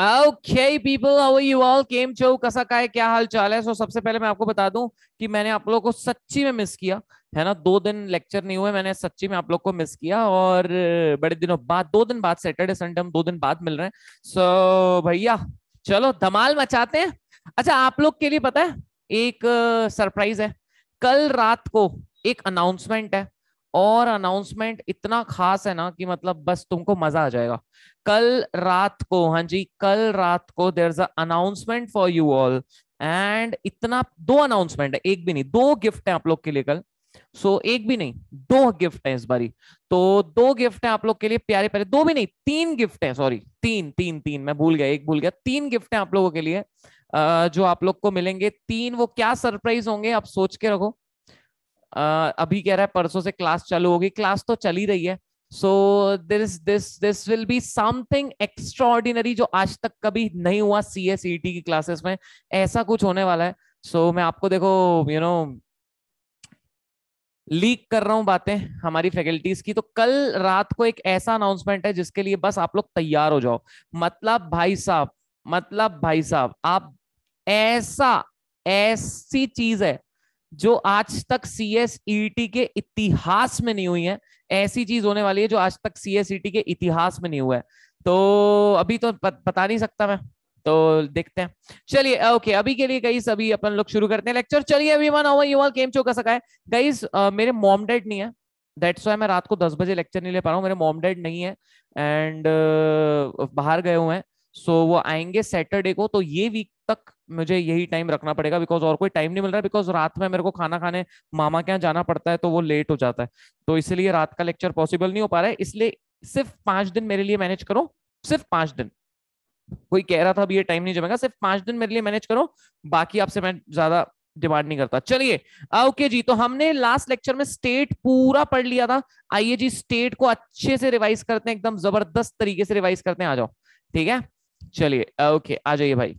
Okay people how you all केम चो कसा का है क्या हाल चाल है सो so, सबसे पहले मैं आपको बता दूं कि मैंने आप लोग को सच्ची में मिस किया है ना दो दिन लेक्चर नहीं हुए मैंने सच्ची में आप लोग को मिस किया और बड़े दिनों बाद दो दिन बाद सैटरडे संडे हम दो दिन बाद मिल रहे हैं सो so, भैया चलो धमाल मचाते हैं अच्छा आप लोग के लिए पता है एक सरप्राइज है कल रात को एक अनाउंसमेंट है और अनाउंसमेंट इतना खास है ना कि मतलब बस तुमको मजा आ जाएगा कल रात को हाँ जी कल रात को there is announcement for you all and इतना दो अनाउंसमेंट है एक भी नहीं दो गिफ्ट है आप लोग के लिए कल सो so, एक भी नहीं दो गिफ्ट है इस बारी तो दो गिफ्ट है आप लोग के लिए प्यारे प्यारे दो भी नहीं तीन गिफ्ट है सॉरी तीन तीन तीन मैं भूल गया एक भूल गया तीन गिफ्ट है आप लोगों के लिए जो आप लोग को मिलेंगे तीन वो क्या सरप्राइज होंगे आप सोच के रखो uh, अभी कह रहा है परसों से क्लास चालू होगी क्लास तो चल ही रही है so this this this will be something extraordinary जो आज तक कभी नहीं हुआ सी एस ई टी की क्लासेस में ऐसा कुछ होने वाला है सो so, मैं आपको देखो you you know know, leak कर रहा हूं बातें हमारी फैकल्टीज की तो कल रात को एक ऐसा अनाउंसमेंट है जिसके लिए बस आप लोग तैयार हो जाओ मतलब भाई साहब मतलब भाई साहब आप ऐसा ऐसी चीज है जो आज तक सी e के इतिहास में नहीं हुई है ऐसी चीज होने वाली है जो आज तक सी एस e के इतिहास में नहीं हुआ है तो अभी तो बता नहीं सकता मैं तो देखते हैं चलिए ओके अभी के लिए गई अभी अपन लोग शुरू करते हैं लेक्चर चलिए अभी मन हुआ यू केम चो का सका है गईस मेरे मॉम डैड नहीं है दैट्स वाई मैं रात को दस बजे लेक्चर नहीं ले पा रहा हूँ मेरे मॉम डैड नहीं है एंड uh, बाहर गए हुए हैं सो so, वो आएंगे सैटरडे को तो ये वीक तक मुझे यही टाइम रखना पड़ेगा बिकॉज और कोई टाइम नहीं मिल रहा बिकॉज रात में मेरे को खाना खाने मामा के यहाँ जाना पड़ता है तो वो लेट हो जाता है तो इसलिए रात का लेक्चर पॉसिबल नहीं हो पा रहा है इसलिए सिर्फ पांच दिन मेरे लिए मैनेज करो सिर्फ पांच दिन कोई कह रहा था अभी ये टाइम नहीं जमेगा सिर्फ पांच दिन मेरे लिए मैनेज करो बाकी आपसे मैं ज्यादा डिमांड नहीं करता चलिए ओके जी तो हमने लास्ट लेक्चर में स्टेट पूरा पढ़ लिया था आइए जी स्टेट को अच्छे से रिवाइज करते हैं एकदम जबरदस्त तरीके से रिवाइज करते हैं आ जाओ ठीक है चलिए ओके आ जाइए भाई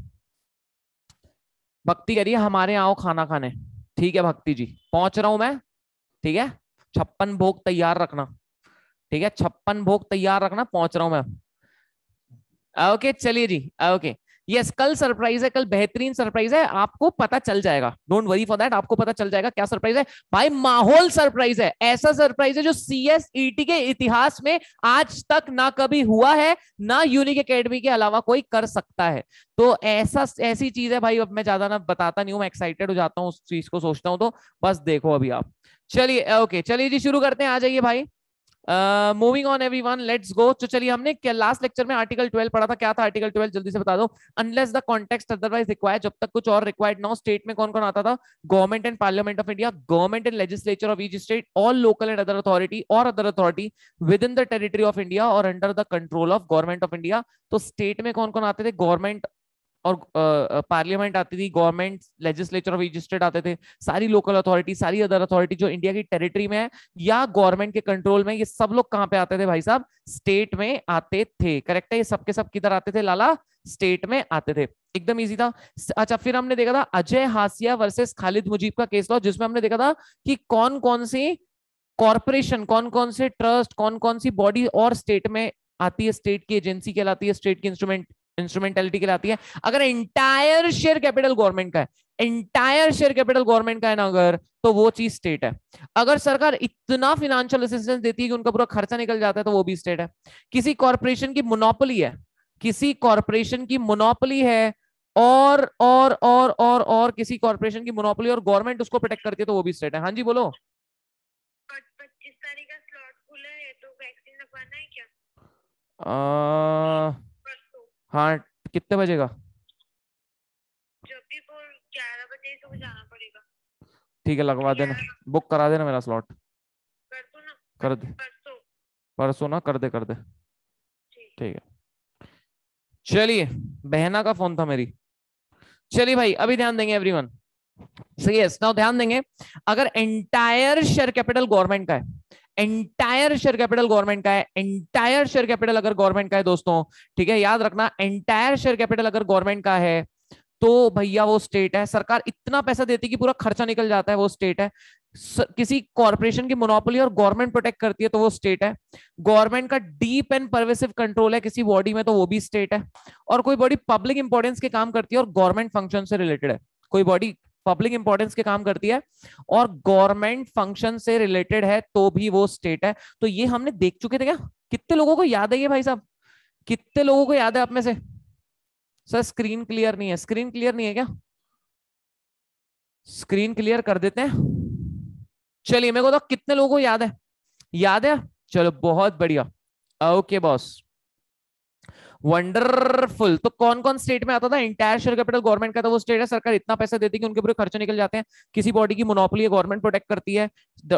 भक्ति करिए हमारे आओ खाना खाने ठीक है भक्ति जी पहुंच रहा हूं मैं ठीक है छप्पन भोग तैयार रखना ठीक है छप्पन भोग तैयार रखना पहुंच रहा हूं मैं ओके चलिए जी ओके यस कल सरप्राइज है कल बेहतरीन सरप्राइज है आपको पता चल जाएगा डोंट वरी फॉर दैट आपको पता चल जाएगा क्या सरप्राइज है भाई माहौल सरप्राइज है ऐसा सरप्राइज है जो सीएसईटी e के इतिहास में आज तक ना कभी हुआ है ना यूनिक अकेडमी के अलावा कोई कर सकता है तो ऐसा ऐसी चीज है भाई अब मैं ज्यादा ना बताता नहीं हूं मैं एक्साइटेड हो जाता हूँ उस चीज को सोचता हूँ तो बस देखो अभी आप चलिए ओके चलिए जी शुरू करते हैं आ जाइए भाई moving on everyone let's go तो चलिए हमने लास्ट लेक्चर में आर्टिकल ट्वेल्व पढ़ा था क्या था आर्टिकल ट्वेल्व जल्दी से बता दो unless the context otherwise require जब तक कुछ और रिक्वायर्ड ना स्टेट में कौन कौन आता था government and parliament of India government and legislature of each state all local and other authority और other authority within the territory of India और under the control of government of India तो state में कौन कौन आते थे government और parliament आती थी गवर्नमेंट लेजिस्लेचर ऑफ रजिस्ट्रेट आते थे सारी लोकल अथॉरिटी सारी अदर अथॉरिटी जो इंडिया की टेरिटरी में है या गवर्नमेंट के कंट्रोल में ये सब लोग कहाँ पे आते थे भाई साहब स्टेट में आते थे करेक्ट है ये सबके सब, सब किधर आते थे लाला स्टेट में आते थे एकदम इजी था अच्छा फिर हमने देखा था अजय हासिया वर्सेस खालिद मुजीब का केस था जिसमें हमने देखा था कि कौन कौन सी कॉरपोरेशन कौन कौन से ट्रस्ट कौन कौन सी बॉडी और स्टेट में आती है स्टेट की एजेंसी कहलाती है स्टेट की इंस्ट्रूमेंट इंस्ट्रूमेंटेलिटी के लिए आती है अगर इंटायर शेयर कैपिटल गवर्नमेंट का है इंटायर शेयर कैपिटल गवर्नमेंट का है ना अगर तो वो चीज स्टेट है अगर सरकार इतना फिनेंशियल असिस्टेंस देती है कि उनका पूरा खर्चा निकल जाता है तो वो भी स्टेट है किसी कॉरपोरेशन की मोनोपली है किसी कॉरपोरेशन की मोनोपली है और और और और और किसी कॉरपोरेशन की मोनोपोली और गवर्नमेंट उसको प्रोटेक्ट करती है तो वो भी स्टेट है हाँ जी बोलो पच्चीस तारीख का स्लॉट खुला है तो वैक्सीन लगवाना है क्या आ... हाँ कितने बजेगा तो ठीक है लगवा देना बुक करा देना मेरा स्लॉट कर दे परसों ना कर दे कर दे ठीक है चलिए बहना का फोन था मेरी चलिए भाई अभी ध्यान देंगे एवरीवन सही है ध्यान देंगे अगर एंटायर शेयर कैपिटल गवर्नमेंट का है एंटायर शेयर कैपिटल गवर्नमेंट का है एंटायर शेयर कैपिटल अगर गवर्नमेंट का है दोस्तों ठीक है याद रखना एंटायर शेयर कैपिटल अगर गवर्नमेंट का है तो भैया वो स्टेट है सरकार इतना पैसा देती है कि पूरा खर्चा निकल जाता है वो स्टेट है किसी कॉर्पोरेशन की मोनोपोली और गवर्नमेंट प्रोटेक्ट करती है तो वो स्टेट है गवर्नमेंट का डीप एंड परवेसिव कंट्रोल है किसी बॉडी में तो वो भी स्टेट है और कोई बॉडी पब्लिक इंपॉर्टेंस के काम करती है और गवर्नमेंट फंक्शन से रिलेटेड है कोई बॉडी पब्लिक इंपॉर्टेंस के काम करती है और गवर्नमेंट फंक्शन से रिलेटेड है तो भी वो स्टेट है तो ये हमने देख चुके थे क्या कितने लोगों को याद है ये भाई साहब कितने लोगों को याद है आप में से सर स्क्रीन क्लियर नहीं है स्क्रीन क्लियर नहीं है क्या स्क्रीन क्लियर कर देते हैं चलिए मेरे को तो कितने लोगों को याद है याद है चलो बहुत बढ़िया ओके बॉस वंडरफुल तो कौन कौन स्टेट में आता था इंटायर शेयर कैपिटल गवर्नमेंट का था वो स्टेट है सरकार इतना पैसा देती है कि उनके पूरे खर्चे निकल जाते हैं किसी बॉडी की मोनोपली है गवर्नमेंट प्रोटेक्ट करती है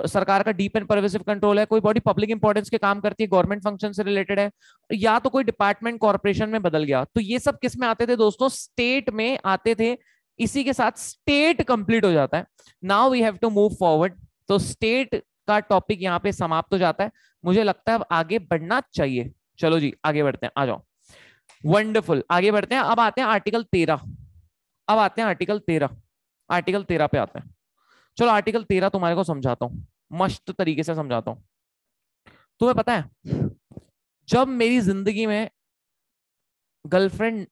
सरकार का डीप एंड परवेसिव कंट्रोल है कोई बॉडी पब्लिक इंपॉर्टेंस के काम करती है गवर्नमेंट फंक्शन से रिलेटेड है या तो कोई डिपार्टमेंट कॉर्पोरेशन में बदल गया तो ये सब किस में आते थे दोस्तों स्टेट में आते थे इसी के साथ स्टेट कंप्लीट हो जाता है now we have to move forward तो स्टेट का टॉपिक यहाँ पे समाप्त हो जाता है मुझे लगता है अब आगे बढ़ना चाहिए चलो जी आगे बढ़ते हैं आ जाओ वंडरफुल आगे बढ़ते हैं अब आते हैं आर्टिकल तेरह अब आते हैं आर्टिकल तेरह आर्टिकल तेरह पे आते हैं चलो आर्टिकल तेरह तुम्हारे को समझाता हूँ मस्त तरीके से समझाता हूँ तुम्हें पता है जब मेरी जिंदगी में गर्लफ्रेंड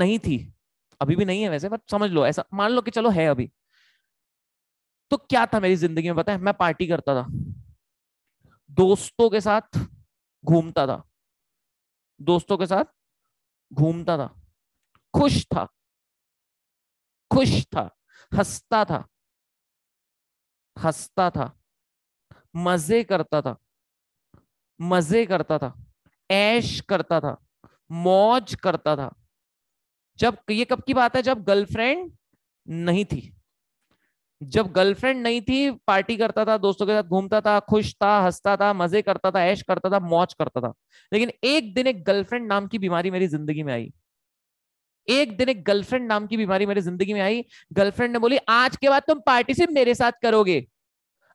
नहीं थी अभी भी नहीं है वैसे बट समझ लो ऐसा मान लो कि चलो है अभी तो क्या था मेरी जिंदगी में पता है मैं पार्टी करता था दोस्तों के साथ घूमता था दोस्तों के साथ घूमता था खुश था खुश था हंसता था हंसता था मजे करता था मजे करता था ऐश करता था मौज करता था जब ये कब की बात है जब गर्लफ्रेंड नहीं थी जब गर्लफ्रेंड नहीं थी पार्टी करता था दोस्तों के साथ घूमता था खुश था हंसता था मजे करता था ऐश करता था मौज करता था लेकिन एक दिन एक गर्लफ्रेंड नाम की बीमारी मेरी जिंदगी में आई एक दिन एक गर्लफ्रेंड नाम की बीमारी मेरी जिंदगी में आई गर्लफ्रेंड ने बोली आज के बाद तुम पार्टी सिर्फ मेरे साथ करोगे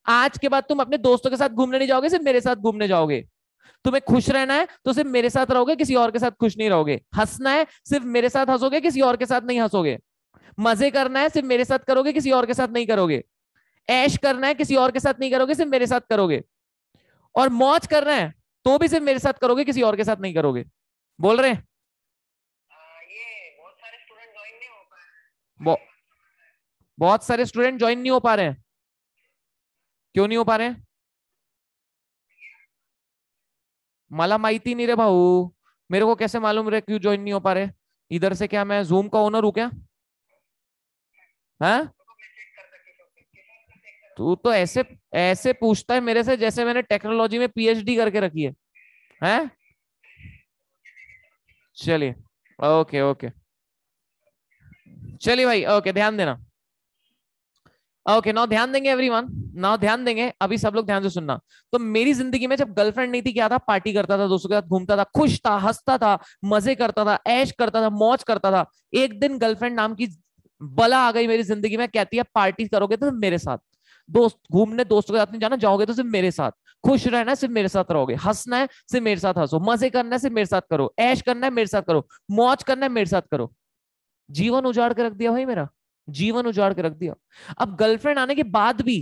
आज के बाद तुम अपने दोस्तों के साथ घूमने नहीं जाओगे सिर्फ मेरे साथ घूमने जाओगे तुम्हें खुश रहना है तो सिर्फ मेरे साथ रहोगे किसी और के साथ खुश नहीं रहोगे हंसना है सिर्फ मेरे साथ हंसोगे किसी और के साथ नहीं हंसोगे मजे करना है सिर्फ मेरे साथ करोगे किसी और के साथ नहीं करोगे ऐश करना है किसी और के साथ नहीं करोगे सिर्फ मेरे साथ करोगे और मौज करना है तो भी सिर्फ मेरे साथ करोगे किसी और के साथ नहीं करोगे बोल रहे हाँ, बहुत सारे स्टूडेंट ज्वाइन नहीं हो पा रहे क्यों नहीं हो पा रहे माला माइती नहीं रे भाऊ मेरे को कैसे मालूम रे क्यों ज्वाइन नहीं हो पा रहे इधर से क्या मैं जूम का ओनर हूं क्या हाँ तू तो ऐसे ऐसे पूछता है मेरे से जैसे मैंने टेक्नोलॉजी में पीएचडी करके रखी है हैं हाँ? चलिए ओके ओके चलिए भाई ओके ध्यान देना ओके नाउ ध्यान देंगे एवरीवन नाउ ध्यान देंगे अभी सब लोग ध्यान से सुनना तो मेरी जिंदगी में जब गर्लफ्रेंड नहीं थी क्या था पार्टी करता था दोस्तों के साथ घूमता था खुश था हंसता था मजे करता था ऐश करता था मौज करता था एक दिन गर्लफ्रेंड नाम की बला आ गई मेरी जिंदगी में कहती है पार्टी करोगे तो मेरे साथ दोस्त घूमने दोस्तों के साथ नहीं जाना जाओगे तो सिर्फ मेरे साथ खुश रहना है सिर्फ मेरे साथ रहोगे हंसना है सिर्फ मेरे साथ हंसो मजे करना है सिर्फ मेरे साथ करो ऐश करना है मेरे साथ करो मौज करना है मेरे साथ करो जीवन उजाड़ के रख दिया भाई मेरा जीवन उजाड़ के रख दिया अब गर्लफ्रेंड आने के बाद भी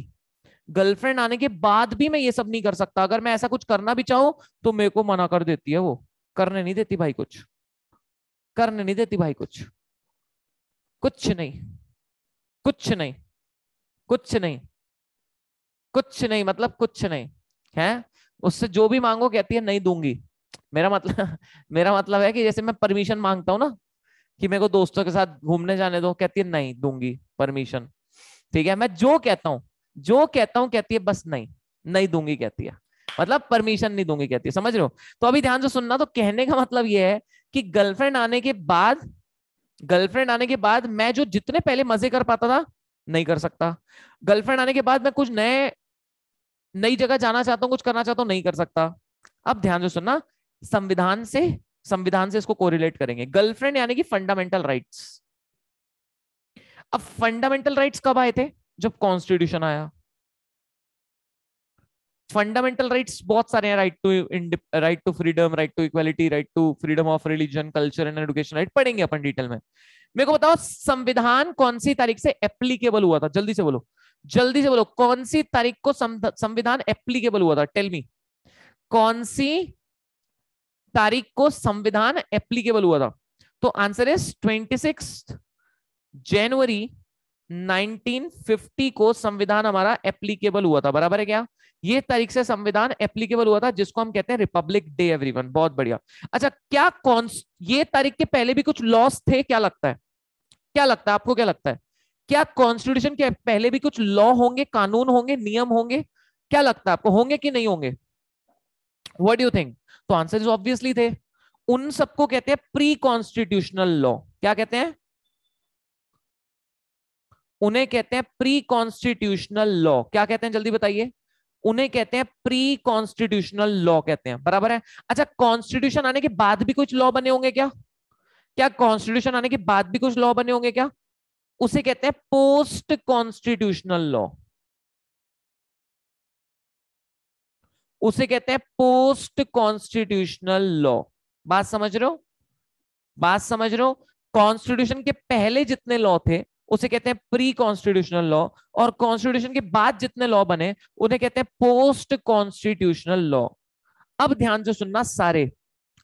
गर्लफ्रेंड आने के बाद भी मैं ये सब नहीं कर सकता अगर मैं ऐसा कुछ करना भी चाहूं तो मेरे को मना कर देती है वो करने नहीं देती भाई कुछ करने नहीं देती भाई कुछ कुछ नहीं कुछ नहीं कुछ नहीं कुछ नहीं मतलब कुछ नहीं है उससे जो भी मांगो कहती है नहीं दूंगी मेरा मतलब मेरा मतलब है कि जैसे मैं परमिशन मांगता हूं ना कि मेरे को दोस्तों के साथ घूमने जाने दो कहती है नहीं दूंगी परमिशन ठीक है मैं जो कहता हूँ जो कहता हूँ कहती है बस नहीं नहीं दूंगी कहती है मतलब परमिशन नहीं दूंगी कहती है समझ रहे हो तो अभी ध्यान से सुनना तो कहने का मतलब यह है कि गर्लफ्रेंड आने के बाद गर्लफ्रेंड आने के बाद मैं जो जितने पहले मजे कर पाता था नहीं कर सकता गर्लफ्रेंड आने के बाद मैं कुछ नए नई जगह जाना चाहता हूँ कुछ करना चाहता हूँ नहीं कर सकता अब ध्यान से सुनना संविधान से संविधान से इसको कोरिलेट करेंगे गर्लफ्रेंड यानी कि फंडामेंटल राइट्स अब फंडामेंटल राइट्स कब आए थे जब कॉन्स्टिट्यूशन आया फंडामेंटल राइट्स बहुत सारे हैं right to right to freedom right to equality right to freedom of religion culture and education right पढ़ेंगे अपन डिटेल में मेरे को बताओ संविधान कौन सी तारीख से एप्लीकेबल हुआ था जल्दी से बोलो जल्दी से बोलो कौन सी तारीख को संविधान एप्लीकेबल हुआ था टेल मी कौन सी तारीख को संविधान एप्लीकेबल हुआ था तो आंसर इज ट्वेंटी जनवरी 1950 को संविधान हमारा एप्लीकेबल हुआ था बराबर है क्या ये तारीख से संविधान एप्लीकेबल हुआ था जिसको हम कहते हैं रिपब्लिक डे एवरीवन बहुत बढ़िया अच्छा क्या कौन ये तारीख के पहले भी कुछ लॉस थे क्या लगता है क्या लगता है आपको क्या लगता है क्या कॉन्स्टिट्यूशन के पहले भी कुछ लॉ होंगे कानून होंगे नियम होंगे क्या लगता है आपको होंगे कि नहीं होंगे वट यू थिंक तो आंसर इज ऑब्वियसली थे उन सबको कहते हैं प्री कॉन्स्टिट्यूशनल लॉ क्या कहते हैं उन्हें कहते हैं प्री कॉन्स्टिट्यूशनल लॉ क्या कहते हैं जल्दी बताइए उन्हें कहते हैं प्री कॉन्स्टिट्यूशनल लॉ कहते हैं बराबर है अच्छा कॉन्स्टिट्यूशन आने के बाद भी कुछ लॉ बने होंगे क्या क्या कॉन्स्टिट्यूशन आने के बाद भी कुछ लॉ बने होंगे क्या उसे कहते हैं पोस्ट कॉन्स्टिट्यूशनल लॉ उसे कहते हैं पोस्ट कॉन्स्टिट्यूशनल लॉ बात समझ रहे हो बात समझ रहे हो कॉन्स्टिट्यूशन के पहले जितने लॉ थे उसे कहते हैं प्री कॉन्स्टिट्यूशनल लॉ और कॉन्स्टिट्यूशन के बाद जितने लॉ बने उन्हें कहते हैं पोस्ट कॉन्स्टिट्यूशनल लॉ अब ध्यान से सुनना सारे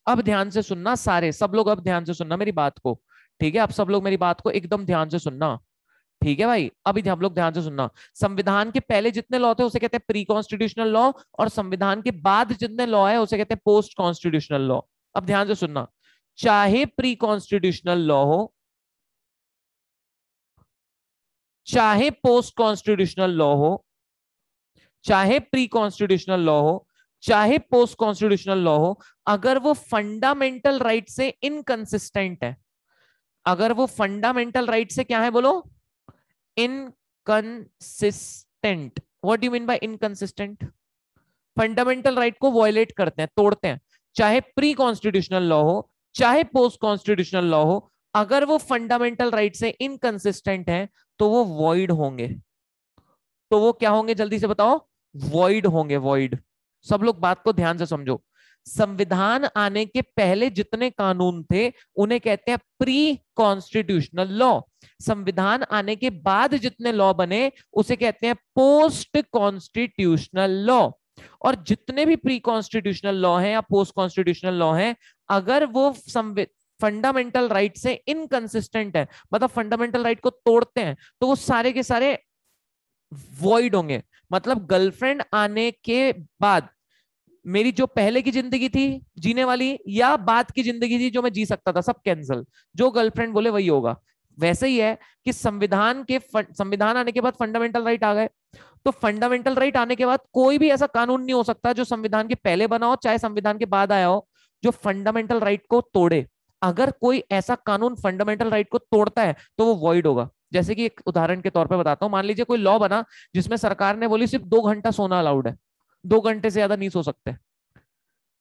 अब ध्यान से सुनना सारे सब लोग अब ध्यान से सुनना मेरी बात को ठीक है अब सब लोग मेरी बात को एकदम ध्यान से सुनना ठीक है भाई अभी हम लोग ध्यान से सुनना संविधान के पहले जितने लॉ थे उसे कहते हैं प्री कॉन्स्टिट्यूशनल लॉ और संविधान के बाद जितने लॉ है उसे कहते हैं पोस्ट कॉन्स्टिट्यूशनल लॉ अब ध्यान से सुनना चाहे प्री कॉन्स्टिट्यूशनल लॉ हो चाहे पोस्ट कॉन्स्टिट्यूशनल लॉ हो चाहे प्री कॉन्स्टिट्यूशनल लॉ हो चाहे पोस्ट कॉन्स्टिट्यूशनल लॉ हो अगर वो फंडामेंटल राइट से इनकंसिस्टेंट है अगर वो फंडामेंटल राइट से क्या है बोलो inconsistent what you mean by inconsistent fundamental right को वॉयलेट करते हैं तोड़ते हैं चाहे प्री कॉन्स्टिट्यूशनल लॉ हो चाहे पोस्ट कॉन्स्टिट्यूशनल लॉ हो अगर वो फंडामेंटल राइट से इनकंसिस्टेंट है तो वो वॉइड होंगे तो वो क्या होंगे जल्दी से बताओ वॉइड होंगे वॉइड सब लोग बात को ध्यान से समझो संविधान आने के पहले जितने कानून थे उन्हें कहते हैं प्री कॉन्स्टिट्यूशनल लॉ संविधान आने के बाद जितने लॉ बने उसे कहते हैं पोस्ट कॉन्स्टिट्यूशनल लॉ और जितने भी प्री कॉन्स्टिट्यूशनल लॉ हैं या पोस्ट कॉन्स्टिट्यूशनल लॉ हैं अगर वो फंडामेंटल राइट से इनकंसिस्टेंट है मतलब फंडामेंटल राइट को तोड़ते हैं तो वो सारे के सारे वॉइड होंगे मतलब गर्लफ्रेंड आने के बाद मेरी जो पहले की जिंदगी थी जीने वाली या बाद की जिंदगी थी जो मैं जी सकता था सब कैंसिल जो गर्लफ्रेंड बोले वही होगा वैसे ही है कि संविधान के संविधान आने के बाद फंडामेंटल राइट आ गए तो फंडामेंटल राइट आने के बाद कोई भी ऐसा कानून नहीं हो सकता जो संविधान के पहले बना हो चाहे संविधान के बाद आया हो जो फंडामेंटल राइट को तोड़े अगर कोई ऐसा कानून फंडामेंटल राइट को तोड़ता है तो वो वॉइड होगा जैसे कि एक उदाहरण के तौर पर बताता हूँ मान लीजिए कोई लॉ बना जिसमें सरकार ने बोली सिर्फ दो घंटा सोना अलाउड है दो घंटे से ज्यादा नहीं सो सकते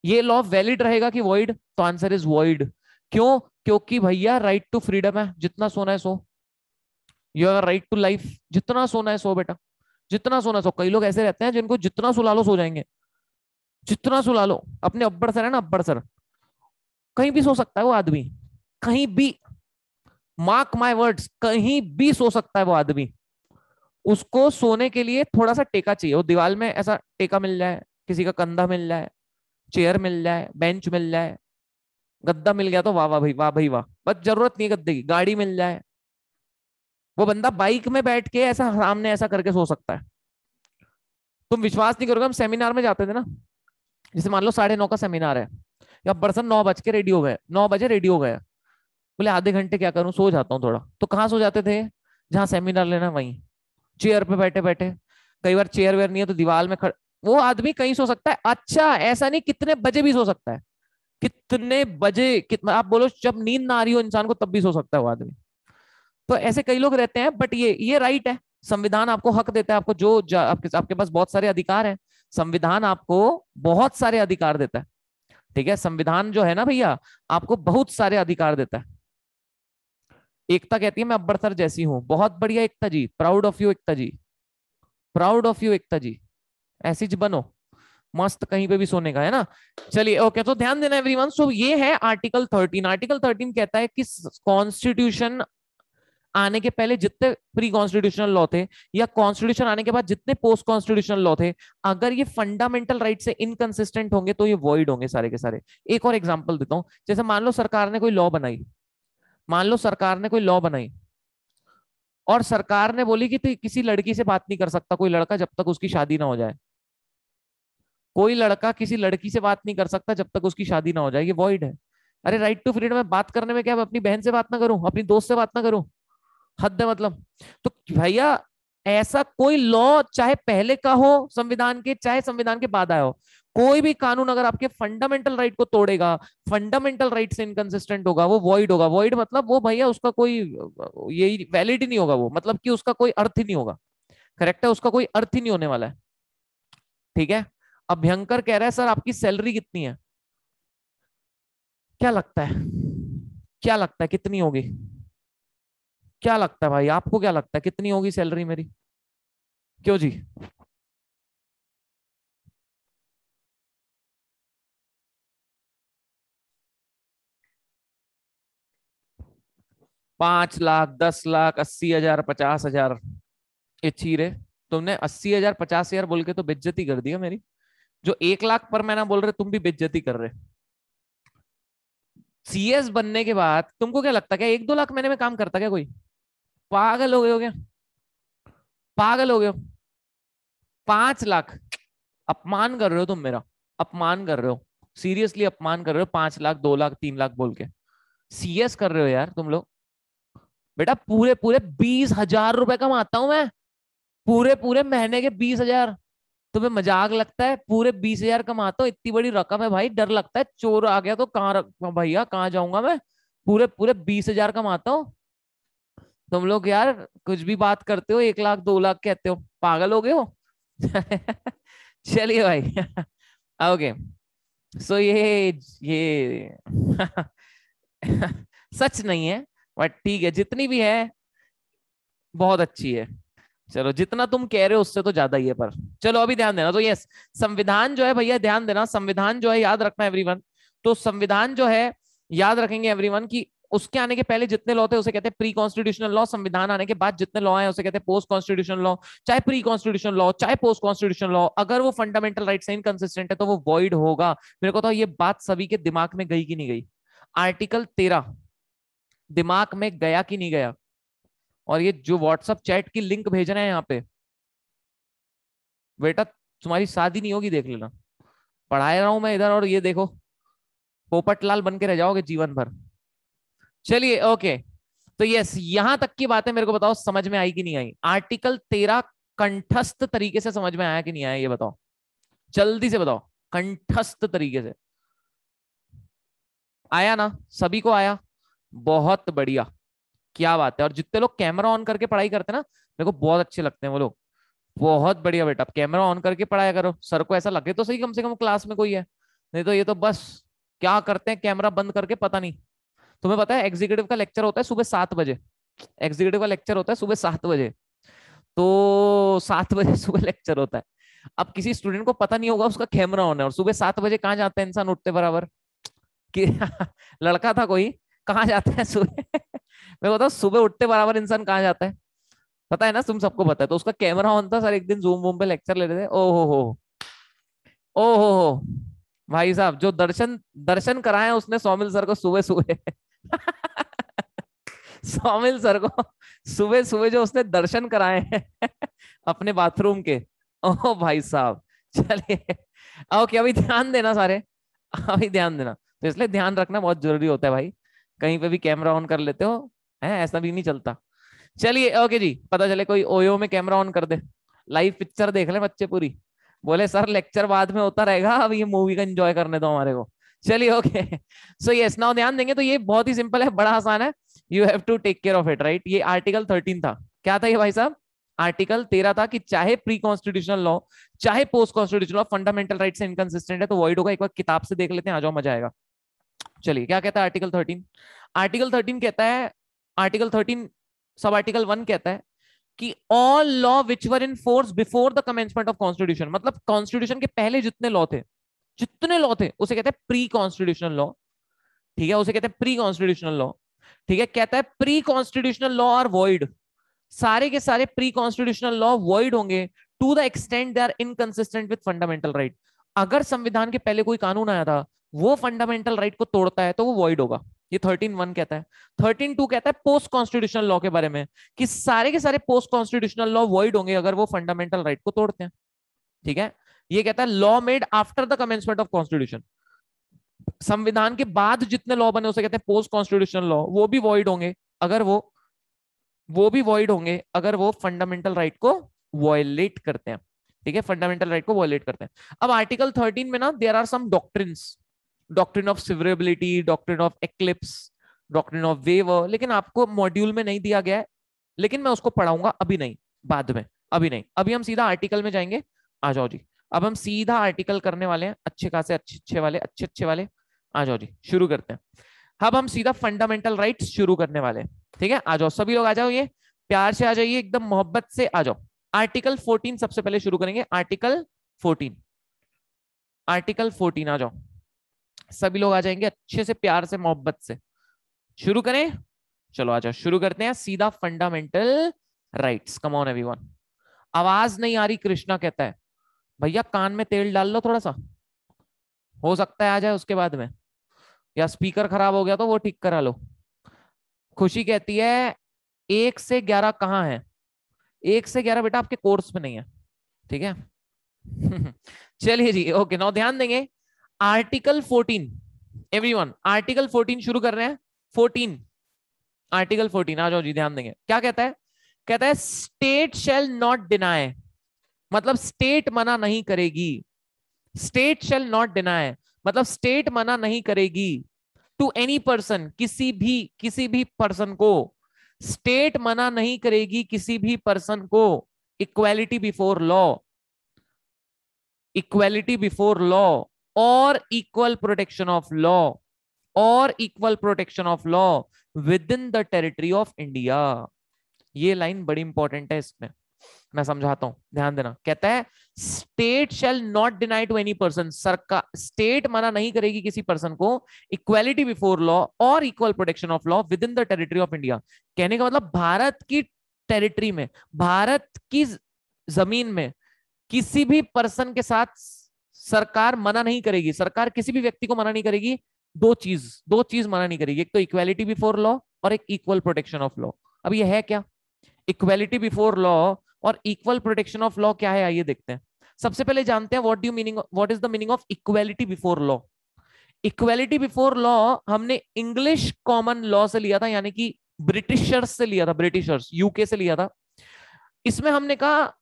ये लॉ वैलिड रहेगा कि वॉइड तो आंसर इज वॉइड क्यों क्योंकि भैया राइट टू फ्रीडम है जितना सोना है so you have right to life जितना सोना है सो बेटा जितना सोना सो कई लोग ऐसे रहते हैं जिनको जितना सुला लो सो जाएंगे जितना सुला लो अपने अब्बड़ सर है ना अब्बड़ सर कहीं भी सो सकता है वो आदमी कहीं भी मार्क माय वर्ड्स कहीं भी सो सकता है वो आदमी उसको सोने के लिए थोड़ा सा टेका चाहिए वो दीवार में ऐसा टेका मिल जाए किसी का कंधा मिल जाए चेयर मिल जाए बेंच मिल जाए गद्दा मिल गया तो वाह वाह भाई वाह भाई वाह बस जरूरत नहीं है गद्दे की गाड़ी मिल जाए वो बंदा बाइक में बैठ के ऐसा सामने ऐसा करके सो सकता है तुम विश्वास नहीं करोगे हम सेमिनार में जाते थे ना जैसे मान लो साढ़े नौ का सेमिनार है या पर्सन नौ बज के रेडी हो गए नौ बजे रेडी हो गया बोले आधे घंटे क्या करूं सो जाता हूँ थोड़ा तो कहाँ सो जाते थे जहां सेमिनार लेना वहीं चेयर पे बैठे बैठे कई बार चेयर वेयर नहीं है तो दीवार में खड़ वो आदमी कहीं सो सकता है अच्छा ऐसा नहीं कितने बजे भी सो सकता है कितने बजे कितना आप बोलो जब नींद ना आ रही हो इंसान को तब भी सो सकता है वो आदमी तो ऐसे कई लोग रहते हैं बट ये ये राइट है संविधान आपको हक देता है आपको जो आपके आपके पास बहुत सारे अधिकार हैं संविधान आपको बहुत सारे अधिकार देता है ठीक है संविधान जो है ना भैया आपको बहुत सारे अधिकार देता है एकता कहती है मैं अब्बर सर जैसी हूं बहुत बढ़िया Ekta ji proud of you Ekta ji proud of you Ekta ji ऐसी बनो मस्त कहीं पे भी सोने का है ना चलिए ओके तो ध्यान देना एवरीवन सो ये है आर्टिकल थर्टीन आर्टिकल थर्टीन कहता है कि कॉन्स्टिट्यूशन आने के पहले जितने प्री कॉन्स्टिट्यूशनल लॉ थे या कॉन्स्टिट्यूशन आने के बाद जितने पोस्ट कॉन्स्टिट्यूशनल लॉ थे अगर ये फंडामेंटल राइट से इनकंसिस्टेंट होंगे तो ये वॉइड होंगे सारे के सारे एक और एग्जाम्पल देता हूँ जैसे मान लो सरकार ने कोई लॉ बनाई मान लो सरकार ने कोई लॉ बनाई और सरकार ने बोली कि तो किसी लड़की से बात नहीं कर सकता कोई लड़का जब तक उसकी शादी ना हो जाए कोई लड़का किसी लड़की से बात नहीं कर सकता जब तक उसकी शादी ना हो जाए ये वॉइड है अरे राइट टू फ्रीडम में बात करने में क्या मैं अपनी बहन से बात ना करूं अपनी दोस्त से बात ना करूं हद है मतलब तो भैया ऐसा कोई लॉ चाहे पहले का हो संविधान के चाहे संविधान के बाद आया हो कोई भी कानून अगर आपके फंडामेंटल राइट को तोड़ेगा फंडामेंटल राइट से इनकंसिस्टेंट होगा वो वॉइड होगा वॉइड मतलब वो भैया उसका कोई यही वैलिड ही नहीं होगा वो मतलब कि उसका कोई अर्थ ही नहीं होगा करेक्ट है उसका कोई अर्थ ही नहीं होने वाला है ठीक है अभ्यंकर कह रहा है सर आपकी सैलरी कितनी है क्या लगता है क्या लगता है कितनी होगी क्या लगता है भाई आपको क्या लगता है कितनी होगी सैलरी मेरी क्यों जी पांच लाख दस लाख अस्सी हजार पचास हजार ये चीरे तुमने अस्सी हजार पचास हजार बोल के तो बेज्जती कर दी है मेरी जो एक लाख पर महीना बोल रहे तुम भी बेज्जती कर रहे सीएस बनने के बाद तुमको क्या लगता है क्या एक दो लाख महीने में काम करता क्या कोई पागल हो गए हो क्या पागल हो गए पांच लाख अपमान कर रहे हो तुम मेरा अपमान कर रहे हो सीरियसली अपमान कर रहे हो पांच लाख दो लाख तीन लाख बोल के सीएस कर रहे हो यार तुम लोग बेटा पूरे पूरे बीस हजार रुपए कमाता हूं मैं पूरे पूरे महीने के बीस हजार तुम्हें मजाक लगता है पूरे बीस हजार कमाता हूँ इतनी बड़ी रकम है भाई डर लगता है चोर आ गया तो कहाँ भैया कहाँ जाऊंगा मैं पूरे पूरे बीस हजार कमाता हूँ तुम लोग यार कुछ भी बात करते हो एक लाख दो लाख कहते हो पागल हो गए हो चलिए भाई ओके सो so, ये ये सच नहीं है बट ठीक है जितनी भी है बहुत अच्छी है चलो जितना तुम कह रहे हो उससे तो ज्यादा ही है पर चलो अभी ध्यान देना तो यस संविधान जो है भैया ध्यान देना संविधान जो है याद रखना एवरीवन तो संविधान जो है याद रखेंगे एवरीवन की उसके आने के पहले जितने लॉ थे उसे कहते हैं प्री कॉन्स्टिट्यूशनल लॉ संविधान आने के बाद जितने लॉ है उसे कहते हैं पोस्ट कॉन्स्टिट्यूशन लॉ चाहे प्री कॉन्स्टिट्यूशन लॉ चाहे पोस्ट कॉन्स्टिट्यूशन लॉ अगर वो फंडामेंटल राइट से इनकसिस्टेंट है तो वो वॉइड होगा मेरे को तो ये बात सभी के दिमाग में गई कि नहीं गई आर्टिकल तेरह दिमाग में गया कि नहीं गया और ये जो व्हाट्सअप चैट की लिंक भेज रहे हैं यहाँ पे बेटा तुम्हारी शादी नहीं होगी देख लेना पढ़ाया रहा हूं मैं इधर और ये देखो पोपटलाल बन के रह जाओगे जीवन भर चलिए ओके तो यस यहां तक की बातें मेरे को बताओ समझ में आई कि नहीं आई आर्टिकल तेरा कंठस्थ तरीके से समझ में आया कि नहीं आया ये बताओ जल्दी से बताओ कंठस्थ तरीके से आया ना सभी को आया बहुत बढ़िया क्या बात है और जितने लोग कैमरा ऑन करके पढ़ाई करते ना मेरे को बहुत अच्छे लगते हैं वो लोग बहुत बढ़िया बेटा कैमरा ऑन करके पढ़ाया करो सर को ऐसा लगे तो सही कम से कम क्लास में कोई है नहीं तो ये तो बस क्या करते हैं कैमरा बंद करके पता नहीं तुम्हें पता है एग्जीक्यूटिव का लेक्चर होता है सुबह सात बजे एग्जीक्यूटिव का लेक्चर होता है सुबह सात बजे तो सात बजे सुबह लेक्चर होता है अब किसी स्टूडेंट को पता नहीं होगा उसका कैमरा होना है और सुबह सात बजे कहाँ जाता है इंसान उठते बराबर कि लड़का था कोई कहाँ जाता है सुबह मैं बताऊँ सुबह उठते बराबर इंसान कहाँ जाता है पता है ना तुम सबको पता है तो उसका कैमरा ऑन था सर एक दिन जूम वूम पे लेक्चर ले रहे थे ओ हो हो ओ हो हो भाई साहब जो दर्शन दर्शन कराए उसने सोमिल सर को सुबह सुबह स्वामिल सर को सुबह सुबह जो उसने दर्शन कराए हैं अपने बाथरूम के ओ भाई साहब चलिए ओके अभी ध्यान देना सारे अभी ध्यान देना तो इसलिए ध्यान रखना बहुत जरूरी होता है भाई कहीं पे भी कैमरा ऑन कर लेते हो है ऐसा भी नहीं चलता चलिए ओके जी पता चले कोई ओयो में कैमरा ऑन कर दे लाइव पिक्चर देख ले बच्चे पूरी बोले सर लेक्चर बाद में होता रहेगा अब ये मूवी का एंजॉय करने दो हमारे को चलिए ओके सो यस नाउ ध्यान देंगे तो ये बहुत ही सिंपल है बड़ा आसान है you have to take care of it right ये आर्टिकल थर्टीन था क्या था ये भाई साहब आर्टिकल तेरह था कि चाहे प्री कॉन्स्टिट्यूशनल लॉ चाहे post constitutional law fundamental right से इनकसिस्टेंट है तो वॉइड होगा एक बार किताब से देख लेते हैं आ जाओ मजा आएगा चलिए क्या कहता है आर्टिकल थर्टीन आर्टिकल थर्टीन कहता है आर्टिकल थर्टीन सब आर्टिकल वन कहता है कि all law which were in force before the commencement of constitution मतलब कॉन्स्टिट्यूशन के पहले जितने लॉ थे जितने लॉ थे उसे कहते हैं प्री कॉन्स्टिट्यूशनल लॉ ठीक है उसे कहते हैं प्री कॉन्स्टिट्यूशनल लॉ ठीक है कहता है pre constitutional law are void सारे के सारे प्री कॉन्स्टिट्यूशनल लॉ वॉइड होंगे to the extent they are inconsistent with fundamental right अगर संविधान के पहले कोई कानून आया था वो फंडामेंटल राइट right को तोड़ता है तो वो वॉइड होगा ये थर्टीन वन कहता है थर्टीन टू कहता है पोस्ट कॉन्स्टिट्यूशनल लॉ के बारे में कि सारे के सारे पोस्ट कॉन्स्टिट्यूशनल लॉ वॉइड होंगे अगर वो फंडामेंटल राइट right को तोड़ते हैं ठीक है ये कहता है law made after the commencement of constitution संविधान के बाद जितने लॉ बने उसे कहते हैं पोस्ट कॉन्स्टिट्यूशन लॉ वो भी वॉइड होंगे अगर वो वो भी वॉइड होंगे अगर वो फंडामेंटल राइट right को वॉयलेट करते हैं ठीक है फंडामेंटल राइट right को वॉयलेट करते हैं अब आर्टिकल थर्टीन में ना there are some doctrines doctrine of severability doctrine of eclipse doctrine of waiver लेकिन आपको मॉड्यूल में नहीं दिया गया है लेकिन मैं उसको पढ़ाऊंगा अभी नहीं बाद में अभी नहीं अभी हम सीधा आर्टिकल में जाएंगे आ जाओ जी अब हम सीधा आर्टिकल करने वाले हैं अच्छे खासे अच्छे अच्छे वाले अच्छे अच्छे वाले आ जाओ जी शुरू करते हैं अब हम सीधा फंडामेंटल राइट शुरू करने वाले हैं ठीक है आ जाओ सभी लोग आ जाओ ये प्यार से आ जाइए एकदम मोहब्बत से आ जाओ आर्टिकल 14 सबसे पहले शुरू करेंगे आर्टिकल 14 आर्टिकल 14 आ जाओ सभी लोग आ जाएंगे अच्छे से प्यार से मोहब्बत से शुरू करें चलो आ जाओ शुरू करते हैं सीधा fundamental rights come on everyone आवाज नहीं आ रही कृष्णा कहता है भैया कान में तेल डाल लो थोड़ा सा हो सकता है आ जाए उसके बाद में या स्पीकर खराब हो गया तो वो ठीक करा लो खुशी कहती है एक से ग्यारह कहाँ है एक से ग्यारह बेटा आपके कोर्स में नहीं है ठीक है चलिए जी ओके नौ ध्यान देंगे article fourteen every article fourteen शुरू कर रहे हैं फोर्टीन आर्टिकल फोर्टीन आ जाओ जी ध्यान देंगे क्या कहता है कहता है स्टेट शेल नॉट डिनाई मतलब स्टेट मना नहीं करेगी स्टेट शेल नॉट डिनाय मतलब स्टेट मना नहीं करेगी टू एनी पर्सन किसी भी किसी भी पर्सन को स्टेट मना नहीं करेगी किसी भी पर्सन को equality before law equality before law और इक्वल प्रोटेक्शन ऑफ लॉ और equal protection of law within the territory of India ये लाइन बड़ी इंपॉर्टेंट है इसमें मैं समझाता हूं ध्यान देना कहता है state shall not deny to any person सरकार स्टेट मना नहीं करेगी किसी पर्सन को इक्वेलिटी बिफोर लॉ और equal protection of law within the territory of India कहने का मतलब भारत की टेरिटरी में भारत की जमीन में किसी भी पर्सन के साथ सरकार मना नहीं करेगी सरकार किसी भी व्यक्ति को मना नहीं करेगी दो चीज दो चीज मना नहीं करेगी एक तो इक्वेलिटी बिफोर लॉ और एक इक्वल प्रोटेक्शन ऑफ लॉ अब ये है क्या इक्वेलिटी बिफोर लॉ और इक्वल प्रोटेक्शन ऑफ लॉ क्या है आइए देखते हैं सबसे पहले जानते हैं what do meaning what is the meaning of equality before law equality before law हमने इंग्लिश कॉमन लॉ से लिया था यानी कि ब्रिटिशर्स से लिया था ब्रिटिशर्स यूके से लिया था इसमें हमने कहा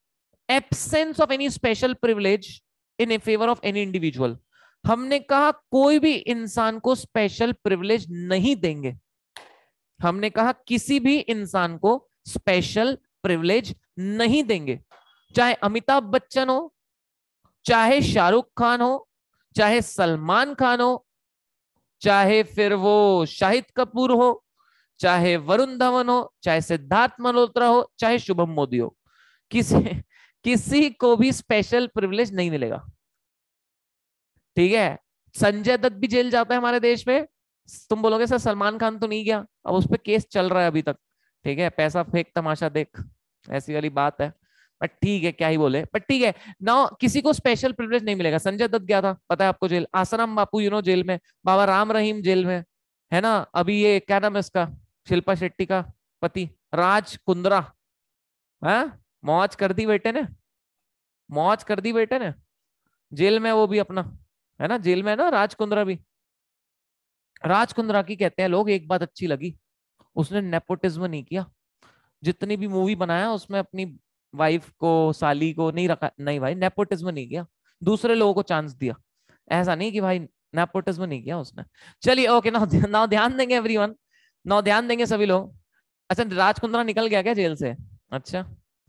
absence of any special privilege in a favour of any individual हमने कहा कोई भी इंसान को स्पेशल प्रिविलेज नहीं देंगे हमने कहा किसी भी इंसान को स्पेशल प्रिविलेज नहीं देंगे चाहे अमिताभ बच्चन हो चाहे शाहरुख खान हो चाहे सलमान खान हो चाहे फिर वो शाहिद कपूर हो चाहे वरुण धवन हो चाहे सिद्धार्थ मल्होत्रा हो चाहे शुभम मोदी हो किसी किसी को भी स्पेशल प्रिविलेज नहीं मिलेगा ठीक है संजय दत्त भी जेल जाता है हमारे देश में तुम बोलोगे सर सलमान खान तो नहीं गया अब उस पर केस चल रहा है अभी तक ठीक है पैसा फेंक तमाशा देख ऐसी वाली बात है पर ठीक है क्या ही बोले पर ठीक है ना किसी को स्पेशल प्रिवरेज नहीं मिलेगा संजय दत्त गया था पता है आपको jail Asaram Bapu you know jail में बाबा राम रहीम जेल में है ना अभी ये क्या नाम है इसका शिल्पा शेट्टी का पति राज कुंद्रा है हाँ? मौज कर दी बेटे ने मौज कर दी बेटे ने जेल में वो भी अपना है ना जेल में है ना राज कुंद्रा भी राज कुंद्रा की कहते हैं लोग एक बात अच्छी लगी उसने नेपोटिज्म नहीं किया जितनी भी मूवी बनाया उसमें अपनी वाइफ को साली को नहीं रखा नहीं भाई नेपोटिज्म नहीं गया दूसरे लोगों को चांस दिया ऐसा नहीं कि भाई नेपोटिज्म नहीं गया उसने चलिए ओके नौ नौ ध्यान देंगे एवरी नौ ध्यान देंगे सभी लोग अच्छा राजकुंद्रा निकल गया क्या जेल से अच्छा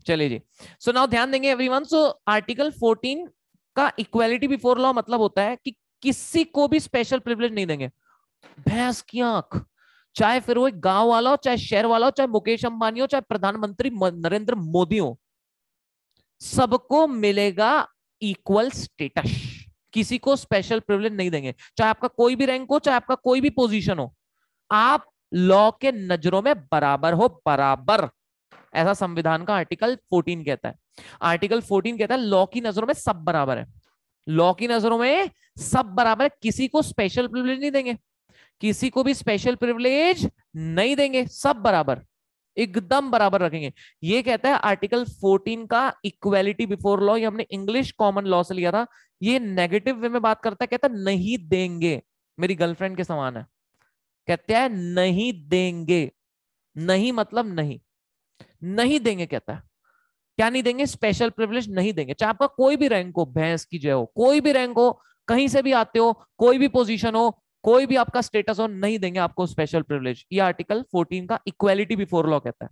चलिए जी सो नाउ ध्यान देंगे एवरीवन सो आर्टिकल 14 का इक्वेलिटी बिफोर लॉ मतलब होता है कि किसी को भी स्पेशल प्रिविलेज नहीं देंगे भैंस की आंख चाहे फिर वो गांव वाला हो चाहे शहर वाला हो चाहे मुकेश अंबानी हो चाहे प्रधानमंत्री नरेंद्र मोदी हो सबको मिलेगा इक्वल स्टेटस किसी को स्पेशल प्रिविलेज नहीं देंगे चाहे आपका कोई भी रैंक हो चाहे आपका कोई भी पोजिशन हो आप लॉ के नजरों में बराबर हो बराबर ऐसा संविधान का आर्टिकल 14 कहता है आर्टिकल 14 कहता है लॉ की नजरों में सब बराबर है लॉ की नजरों में सब बराबर है किसी को स्पेशल प्रिविलेज नहीं देंगे किसी को भी स्पेशल प्रिविलेज नहीं देंगे सब बराबर एकदम बराबर रखेंगे ये कहता है आर्टिकल 14 का इक्वेलिटी बिफोर लॉ ये हमने इंग्लिश कॉमन लॉ से लिया था ये नेगेटिव वे में बात करता है कहता है नहीं देंगे मेरी गर्लफ्रेंड के समान है कहते हैं नहीं देंगे नहीं मतलब नहीं नहीं देंगे कहता है क्या नहीं देंगे स्पेशल प्रिविलेज नहीं देंगे चाहे आपका कोई भी रैंक हो भैंस की जय हो कोई भी रैंक हो कहीं से भी आते हो कोई भी पोजीशन हो कोई भी आपका स्टेटस ऑन नहीं देंगे आपको स्पेशल प्रिवलेज ये आर्टिकल 14 का इक्वालिटी बिफोर लॉ कहता है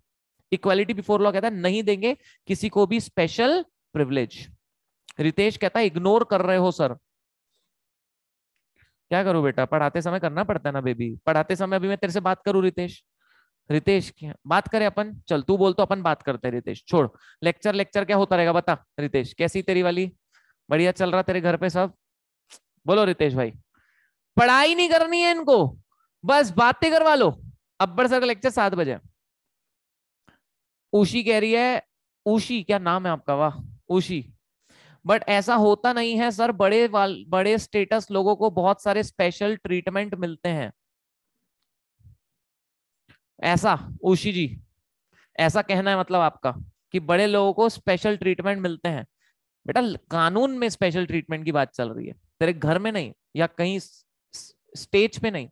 इक्वालिटी बिफोर लॉ कहता है नहीं देंगे किसी को भी स्पेशल प्रिवलेज रितेश कहता है इग्नोर कर रहे हो सर क्या करूं बेटा पढ़ाते समय करना पड़ता है ना बेबी पढ़ाते समय अभी मैं तेरे से बात करूं रितेश रितेश क्या बात करें अपन चल तू बोल तो अपन बात करते हैं रितेश छोड़ लेक्चर लेक्चर क्या होता रहेगा बता रितेश कैसी तेरी वाली बढ़िया चल रहा तेरे घर पे सब बोलो रितेश भाई पढ़ाई नहीं करनी है इनको बस बातें करवा लो अब्बर सर का लेक्चर सात बजे उषी कह रही है उषी क्या नाम है आपका वाह उषी बट ऐसा होता नहीं है सर बड़े वाल बड़े स्टेटस लोगों को बहुत सारे स्पेशल ट्रीटमेंट मिलते हैं ऐसा उषी जी ऐसा कहना है मतलब आपका कि बड़े लोगों को स्पेशल ट्रीटमेंट मिलते हैं बेटा कानून में स्पेशल ट्रीटमेंट की बात चल रही है तेरे घर में नहीं या कहीं स्टेज पे नहीं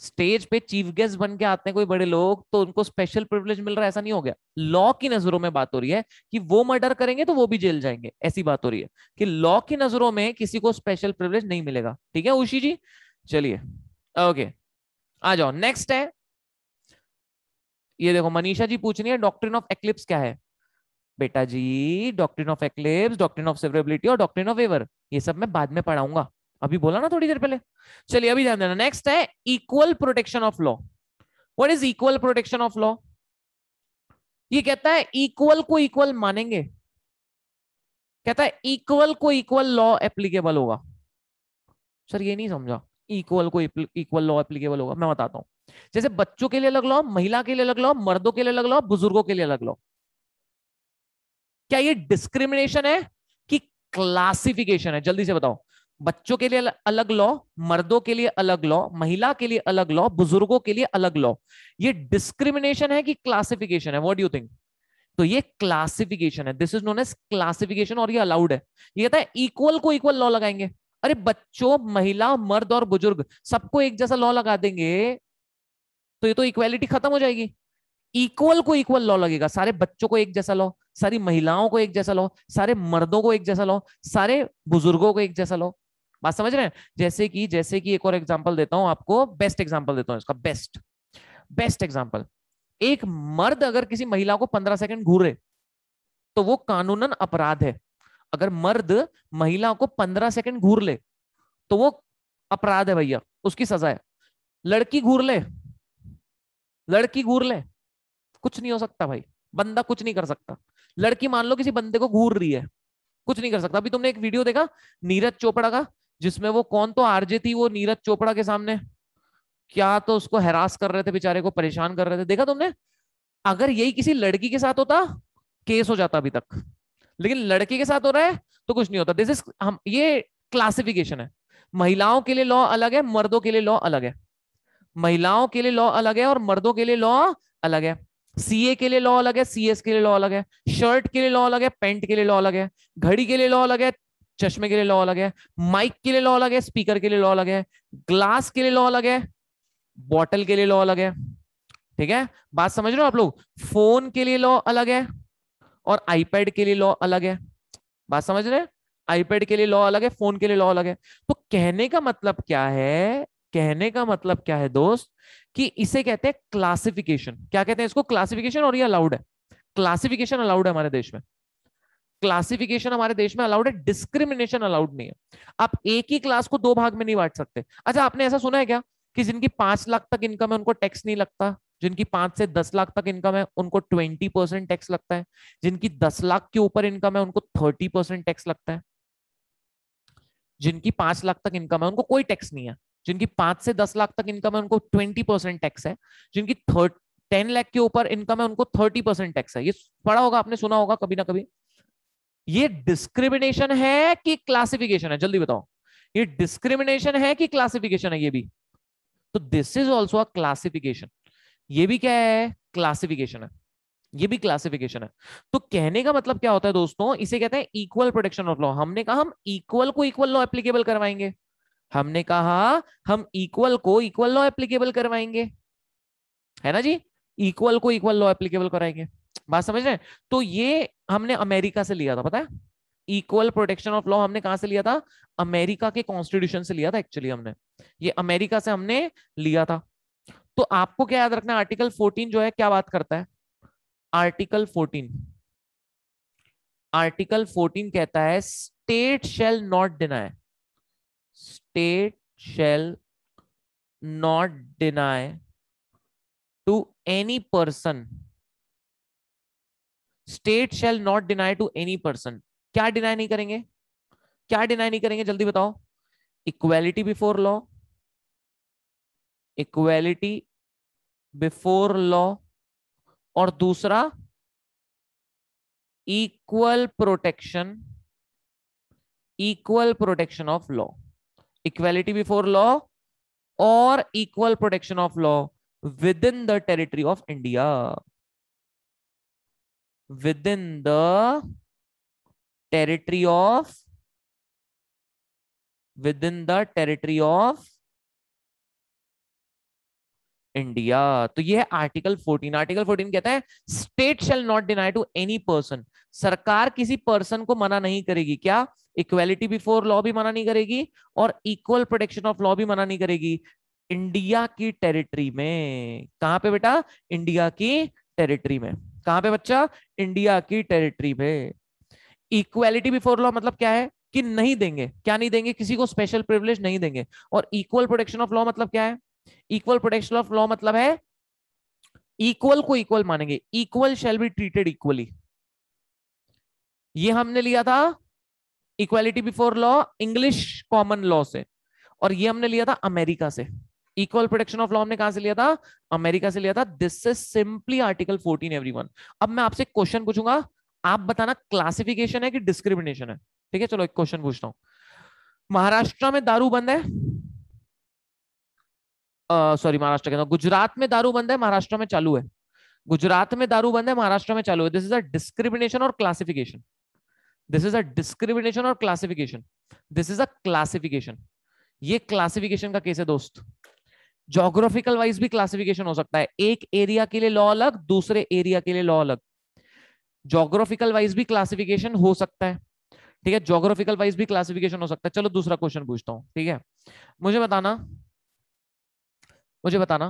स्टेज पे चीफ गेस्ट बन के आते हैं कोई बड़े लोग तो उनको स्पेशल प्रिविलेज मिल रहा है ऐसा नहीं हो गया लॉ की नजरों में बात हो रही है कि वो मर्डर करेंगे तो वो भी जेल जाएंगे ऐसी बात हो रही है कि लॉ की नजरों में किसी को स्पेशल प्रिविलेज नहीं मिलेगा ठीक है उषी जी चलिए ओके आ जाओ नेक्स्ट है ये देखो मनीषा जी पूछ रही है डॉक्ट्रिन ऑफ एक्लिप्स क्या है बेटा जी doctrine of eclipse doctrine of severability और डॉक्ट्रिन ऑफ एवर ये सब मैं बाद में पढ़ाऊंगा अभी बोला ना थोड़ी देर पहले चलिए अभी ध्यान देना नेक्स्ट है equal protection of law what is equal protection of law ये कहता है इक्वल को इक्वल मानेंगे कहता है इक्वल को इक्वल लॉ एप्लीकेबल होगा सर ये नहीं समझा इक्वल को इक्वल लॉ एप्लीकेबल होगा मैं बताता हूं जैसे बच्चों के लिए अलग लॉ महिला के लिए अलग लॉ मर्दों के लिए अलग लॉ बुजुर्गों के लिए अलग लॉ क्या ये डिस्क्रिमिनेशन है कि क्लासिफिकेशन है जल्दी से बताओ बच्चों के लिए अलग लॉ मर्दों के लिए अलग लॉ महिला के लिए अलग लॉ बुजुर्गों के लिए अलग लॉ ये डिस्क्रिमिनेशन है कि क्लासिफिकेशन है व्हाट यू थिंक तो ये क्लासिफिकेशन है this is known as classification और ये अलाउड है ये कहता है इक्वल को इक्वल लॉ लगाएंगे अरे बच्चों महिला मर्द और बुजुर्ग सबको एक जैसा लॉ लगा देंगे तो ये तो इक्वेलिटी खत्म हो जाएगी इक्वल को इक्वल लॉ लगेगा सारे बच्चों को एक जैसा लॉ सारी महिलाओं को एक जैसा लॉ सारे मर्दों को एक जैसा लॉ सारे बुजुर्गों को एक जैसा लॉ बात समझ रहे हैं जैसे कि जैसे कि एक और एग्जाम्पल देता हूं आपको बेस्ट एग्जाम्पल देता हूं इसका बेस्ट बेस्ट एग्जाम्पल एक मर्द अगर किसी महिला को पंद्रह सेकंड घूरे तो वो कानूनन अपराध है अगर मर्द महिला को पंद्रह सेकंड घूर ले तो वो अपराध है भैया उसकी सजा है लड़की घूर ले लड़की घूर ले कुछ नहीं हो सकता भाई बंदा कुछ नहीं कर सकता लड़की मान लो किसी बंदे को घूर रही है कुछ नहीं कर सकता अभी तुमने एक वीडियो देखा नीरज चोपड़ा का जिसमें वो कौन तो आरजे थी वो नीरज चोपड़ा के सामने क्या तो उसको हैरास कर रहे थे बेचारे को परेशान कर रहे थे देखा तुमने अगर यही किसी लड़की के साथ होता केस हो जाता अभी तक लेकिन लड़के के साथ हो रहा है तो कुछ नहीं होता दिस इज हम ये क्लासिफिकेशन है महिलाओं के लिए लॉ अलग है मर्दों के लिए लॉ अलग है महिलाओं के लिए लॉ अलग है और मर्दों के लिए लॉ अलग है सीए के लिए लॉ अलग है सीएस के लिए लॉ अलग है शर्ट के लिए लॉ अलग है पेंट के लिए लॉ अलग है घड़ी के लिए लॉ अलग है चश्मे के लिए लॉ अलग है माइक के लिए लॉ अलग है स्पीकर के लिए लॉ अलग है ग्लास के लिए लॉ अलग है बॉटल के लिए लॉ अलग है ठीक है बात समझ रहे हो आप लोग फोन के लिए लॉ अलग है और आईपैड के लिए लॉ अलग है बात समझ रहे आईपैड के लिए लॉ अलग है फोन के लिए लॉ अलग है तो कहने का मतलब क्या है कहने का मतलब क्या है दोस्त कि इसे कहते हैं क्लासिफिकेशन क्या कहते हैं इसको क्लासिफिकेशन और ये अलाउड है क्लासिफिकेशन अलाउड है हमारे देश में क्लासिफिकेशन हमारे देश में अलाउड है डिस्क्रिमिनेशन अलाउड नहीं है आप एक ही क्लास को दो भाग में नहीं बांट सकते अच्छा आपने ऐसा सुना है क्या कि जिनकी पांच लाख तक इनकम है उनको टैक्स नहीं लगता जिनकी पांच से दस लाख तक इनकम है उनको ट्वेंटी परसेंट टैक्स लगता है जिनकी दस लाख के ऊपर इनकम है उनको थर्टी परसेंट टैक्स लगता है जिनकी पांच लाख तक इनकम है उनको कोई टैक्स नहीं है जिनकी पांच से दस लाख तक इनकम है उनको ट्वेंटी परसेंट टैक्स है जिनकी थर्ट टेन लाख के ऊपर इनकम है उनको थर्टी परसेंट टैक्स है ये पढ़ा होगा आपने सुना होगा कभी ना कभी ये डिस्क्रिमिनेशन है कि क्लासिफिकेशन है जल्दी बताओ ये डिस्क्रिमिनेशन है कि क्लासिफिकेशन है ये भी तो this is also a classification ये भी क्या है क्लासिफिकेशन है ये भी क्लासिफिकेशन है तो कहने का मतलब क्या होता है दोस्तों इसे कहते हैं इक्वल प्रोटेक्शन ऑफ लॉ हमने कहा हम इक्वल को इक्वल लॉ एप्लीकेबल करवाएंगे हमने कहा हम इक्वल को इक्वल लॉ एप्लीकेबल करवाएंगे है ना जी इक्वल को इक्वल लॉ एप्लीकेबल कराएंगे बात समझ रहे हैं तो ये हमने अमेरिका से लिया था पता है इक्वल प्रोटेक्शन ऑफ लॉ हमने कहा से लिया था अमेरिका के कॉन्स्टिट्यूशन से लिया था एक्चुअली हमने ये अमेरिका से हमने लिया था तो आपको क्या याद रखना आर्टिकल 14 जो है क्या बात करता है आर्टिकल 14 आर्टिकल 14 कहता है state shall not deny state shall not deny to any person state shall not deny to any person क्या डिनाई नहीं करेंगे क्या डिनाई नहीं करेंगे जल्दी बताओ equality before law equality before law और दूसरा equal protection equal protection of law equality before law और equal protection of law within the territory of India within the territory of within the territory of India तो ये है article 14 article 14 कहता है state shall not deny to any person सरकार किसी person को मना नहीं करेगी क्या इक्वेलिटी बिफोर लॉ भी मना नहीं करेगी और इक्वल प्रोटेक्शन ऑफ लॉ भी मना नहीं करेगी इंडिया की टेरिटरी में कहां पे बेटा इंडिया की टेरिटरी में कहां पे बच्चा इंडिया की टेरिटरी पे इक्वेलिटी बिफोर लॉ मतलब क्या है कि नहीं देंगे क्या नहीं देंगे किसी को स्पेशल प्रिविलेज नहीं देंगे और इक्वल प्रोटेक्शन ऑफ लॉ मतलब क्या है इक्वल प्रोटेक्शन ऑफ लॉ मतलब है इक्वल को इक्वल मानेंगे equal shall be treated equally ये हमने लिया था equality before law English common law से और ये हमने लिया था अमेरिका से इक्वल प्रोटेक्शन ऑफ लॉ हमने कहा से लिया था अमेरिका से लिया था this is simply article 14 everyone अब मैं आपसे क्वेश्चन पूछूंगा आप बताना क्लासिफिकेशन है कि डिस्क्रिमिनेशन है ठीक है चलो एक क्वेश्चन पूछता हूं महाराष्ट्र में दारू बंद है सॉरी महाराष्ट्र कहता हूँ गुजरात में दारू बंद है महाराष्ट्र में चालू है गुजरात में दारू बंद है महाराष्ट्र में चालू है दिस इज अ डिस्क्रिमिनेशन और classification this is a discrimination और classification this is a classification ये क्लासिफिकेशन का केस है दोस्त जोग्राफिकल वाइज भी क्लासिफिकेशन हो सकता है एक एरिया के लिए लॉ अलग दूसरे एरिया के लिए लॉ अलग जोग्राफिकल वाइज भी क्लासिफिकेशन हो सकता है ठीक है जोग्राफिकल वाइज भी क्लासिफिकेशन हो सकता है चलो दूसरा क्वेश्चन पूछता हूँ ठीक है मुझे बताना मुझे बताना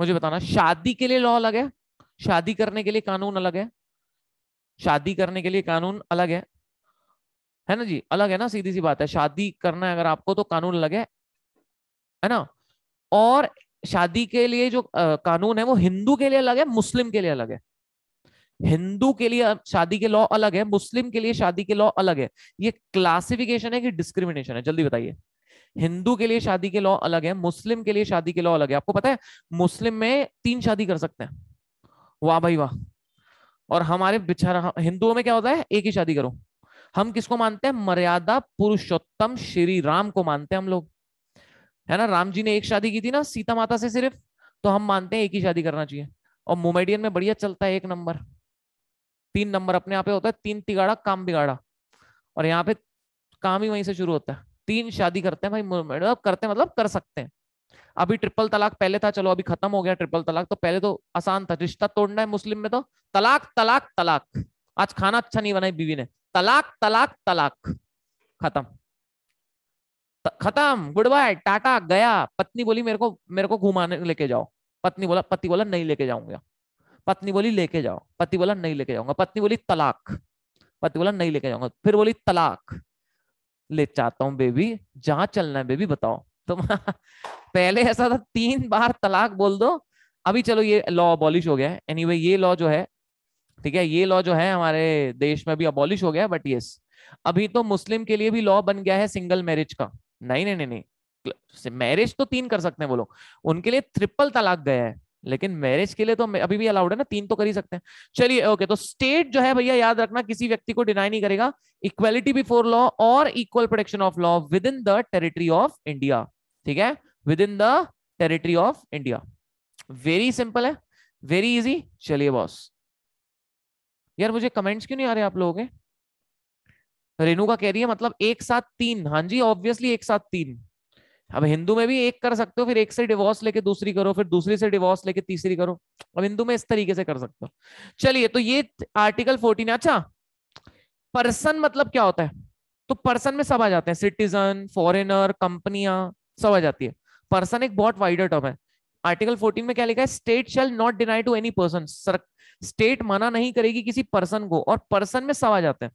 मुझे बताना शादी के लिए लॉ अलग है शादी करने के लिए कानून अलग है शादी करने के लिए कानून अलग है है ना जी अलग है ना सीधी सी बात है शादी करना है अगर आपको तो कानून अलग है है ना और शादी के लिए जो कानून है वो हिंदू के लिए अलग है मुस्लिम के लिए अलग है हिंदू के लिए शादी के लॉ अलग है मुस्लिम के लिए शादी के लॉ अलग है ये क्लासिफिकेशन है कि डिस्क्रिमिनेशन है जल्दी बताइए हिंदू के लिए शादी के लॉ अलग है मुस्लिम के लिए शादी के लॉ अलग है आपको पता है मुस्लिम में तीन शादी कर सकते हैं वाह भाई वाह और हमारे बिछारा हिंदुओं में क्या होता है एक ही शादी करो हम किसको मानते हैं मर्यादा पुरुषोत्तम श्री राम को मानते हैं हम लोग है ना राम जी ने एक शादी की थी ना सीता माता से सिर्फ तो हम मानते हैं एक ही शादी करना चाहिए और मोमेडियन में बढ़िया चलता है एक नंबर तीन नंबर अपने आप पे होता है तीन तिगाड़ा काम बिगाड़ा और यहाँ पे काम ही वहीं से शुरू होता है तीन शादी करते हैं भाई अब मतलब करते हैं मतलब कर सकते हैं अभी ट्रिपल तलाक पहले था चलो अभी खत्म हो गया ट्रिपल तलाक तो पहले तो आसान था रिश्ता तोड़ना है मुस्लिम में तो तलाक तलाक तलाक आज खाना अच्छा नहीं बनाई बीवी ने तलाक तलाक तलाक खत्म खत्म गुड बाय टाटा गया पत्नी बोली मेरे को मेरे को घुमाने लेके जाओ पत्नी बोला पति बोला नहीं लेके जाऊंगा पत्नी बोली लेके जाओ पति बोला नहीं लेके जाऊंगा पत्नी बोली तलाक पति बोला नहीं लेके जाऊंगा फिर बोली तलाक ले चाहता हूँ बेबी जहां चलना है बेबी बताओ तो पहले ऐसा था तीन बार तलाक बोल दो अभी चलो ये लॉ अबॉलिश हो गया है anyway, एनीवे ये लॉ जो है ठीक है ये लॉ जो है हमारे देश में भी अबॉलिश हो गया बट यस अभी तो मुस्लिम के लिए भी लॉ बन गया है सिंगल मैरिज का नहीं नहीं नहीं नहीं मैरिज तो तीन कर सकते हैं वो लोग उनके लिए ट्रिपल तलाक गया है लेकिन मैरिज के लिए तो अभी भी अलाउड है ना तीन तो कर ही सकते हैं चलिए ओके तो स्टेट जो है भैया याद रखना किसी व्यक्ति को डिनाई नहीं करेगा इक्वेलिटी बिफोर लॉ और equal protection of law within the territory of India ठीक है within the territory of India very simple है वेरी इजी चलिए बॉस यार मुझे कमेंट्स क्यों नहीं आ रहे आप लोगों के का कह रही है मतलब एक साथ तीन हाँ जी ऑब्वियसली एक साथ तीन अब हिंदू में भी एक कर सकते हो फिर एक से डिवोर्स लेके दूसरी करो फिर दूसरी से डिवोर्स लेके तीसरी करो अब हिंदू में इस तरीके से कर सकते हो चलिए तो ये आर्टिकल फोर्टीन अच्छा पर्सन मतलब क्या होता है तो पर्सन में सब आ जाते हैं सिटीजन फॉरेनर कंपनियां सब आ जाती है पर्सन एक बहुत वाइडर टर्म है आर्टिकल फोर्टीन में क्या लिखा है state shall not deny to any person state मना नहीं करेगी किसी पर्सन को और पर्सन में सब आ जाते हैं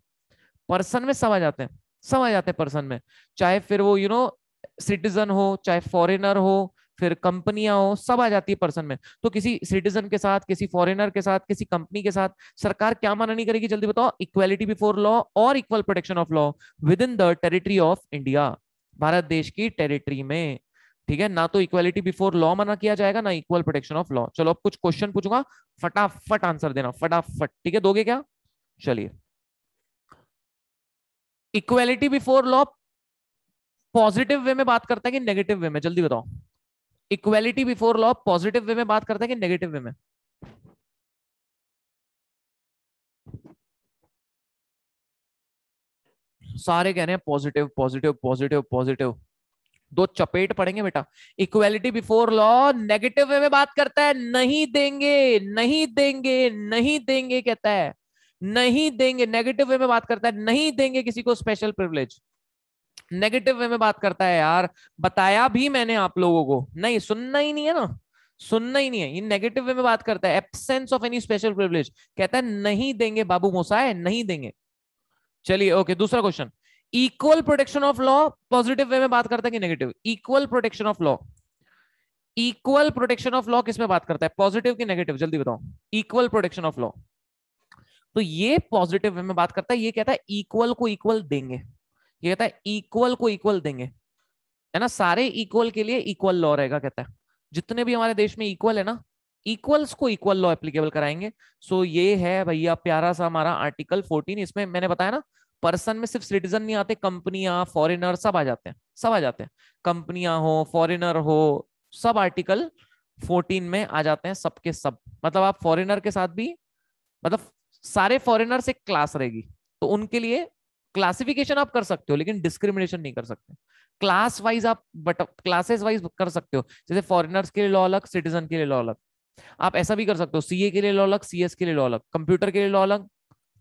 पर्सन में समझ आते हैं समझ आते हैं पर्सन में चाहे फिर वो यू नो सिटीजन हो चाहे फॉरेनर हो फिर कंपनियां हो सब आ जाती है पर्सन में तो किसी सिटीजन के साथ किसी फॉरेनर के साथ किसी कंपनी के साथ सरकार क्या माना नहीं करेगी जल्दी बताओ इक्वेलिटी बिफोर लॉ और equal protection of law within the territory of India Bharat देश की टेरिटरी में ठीक है ना तो इक्वेलिटी बिफोर लॉ माना किया जाएगा ना इक्वल प्रोटेक्शन ऑफ लॉ चलो अब कुछ क्वेश्चन पूछूंगा फटाफट आंसर देना फटाफट ठीक है दोगे क्या चलिए equality before law positive way में बात करता है कि नेगेटिव वे में जल्दी बताओ equality before law positive way में बात करता है कि नेगेटिव वे में सारे कह रहे हैं पॉजिटिव पॉजिटिव पॉजिटिव पॉजिटिव दो चपेट पड़ेंगे बेटा equality before law negative way में बात करता है नहीं देंगे नहीं देंगे नहीं देंगे कहता है नहीं देंगे नेगेटिव वे में बात करता है नहीं देंगे किसी को स्पेशल प्रिवलेज नेगेटिव वे में बात करता है यार बताया भी मैंने आप लोगों को नहीं सुनना ही नहीं है ना सुनना ही नहीं है ये नेगेटिव वे में बात करता है absence of any special privilege कहता है नहीं देंगे बाबू मोसाए नहीं देंगे चलिए ओके दूसरा question equal protection of law positive way में बात करता है कि negative equal protection of law equal protection of law किस में बात करता है पॉजिटिव की नेगेटिव जल्दी बताओ इक्वल प्रोटेक्शन ऑफ लॉ तो ये पॉजिटिव वे में बात करता है ये कहता है इक्वल को इक्वल देंगे ये कहता है इक्वल को इक्वल देंगे है ना सारे इक्वल के लिए इक्वल लॉ रहेगा कहता है जितने भी हमारे देश में इक्वल है ना इक्वल्स को इक्वल लॉ एप्लीकेबल कराएंगे सो so, ये है भैया प्यारा सा हमारा आर्टिकल फोर्टीन इसमें मैंने बताया ना पर्सन में सिर्फ सिटीजन नहीं आते कंपनियां फॉरिनर सब आ जाते हैं सब आ जाते हैं कंपनियां हो फॉरिनर हो सब आर्टिकल 14 में आ जाते हैं सबके सब मतलब आप फॉरिनर के साथ भी मतलब सारे फॉरेनर से क्लास रहेगी तो उनके लिए क्लासिफिकेशन आप कर सकते हो लेकिन डिस्क्रिमिनेशन नहीं कर सकते क्लास वाइज आप बट क्लासेस वाइज कर सकते हो जैसे फॉरेनर्स के लिए लॉ अलग सिटीजन के लिए लॉ अलग आप ऐसा भी कर सकते हो सीए के लिए लॉ अलग सीएस के लिए लॉ अलग कंप्यूटर के लिए लॉ अलग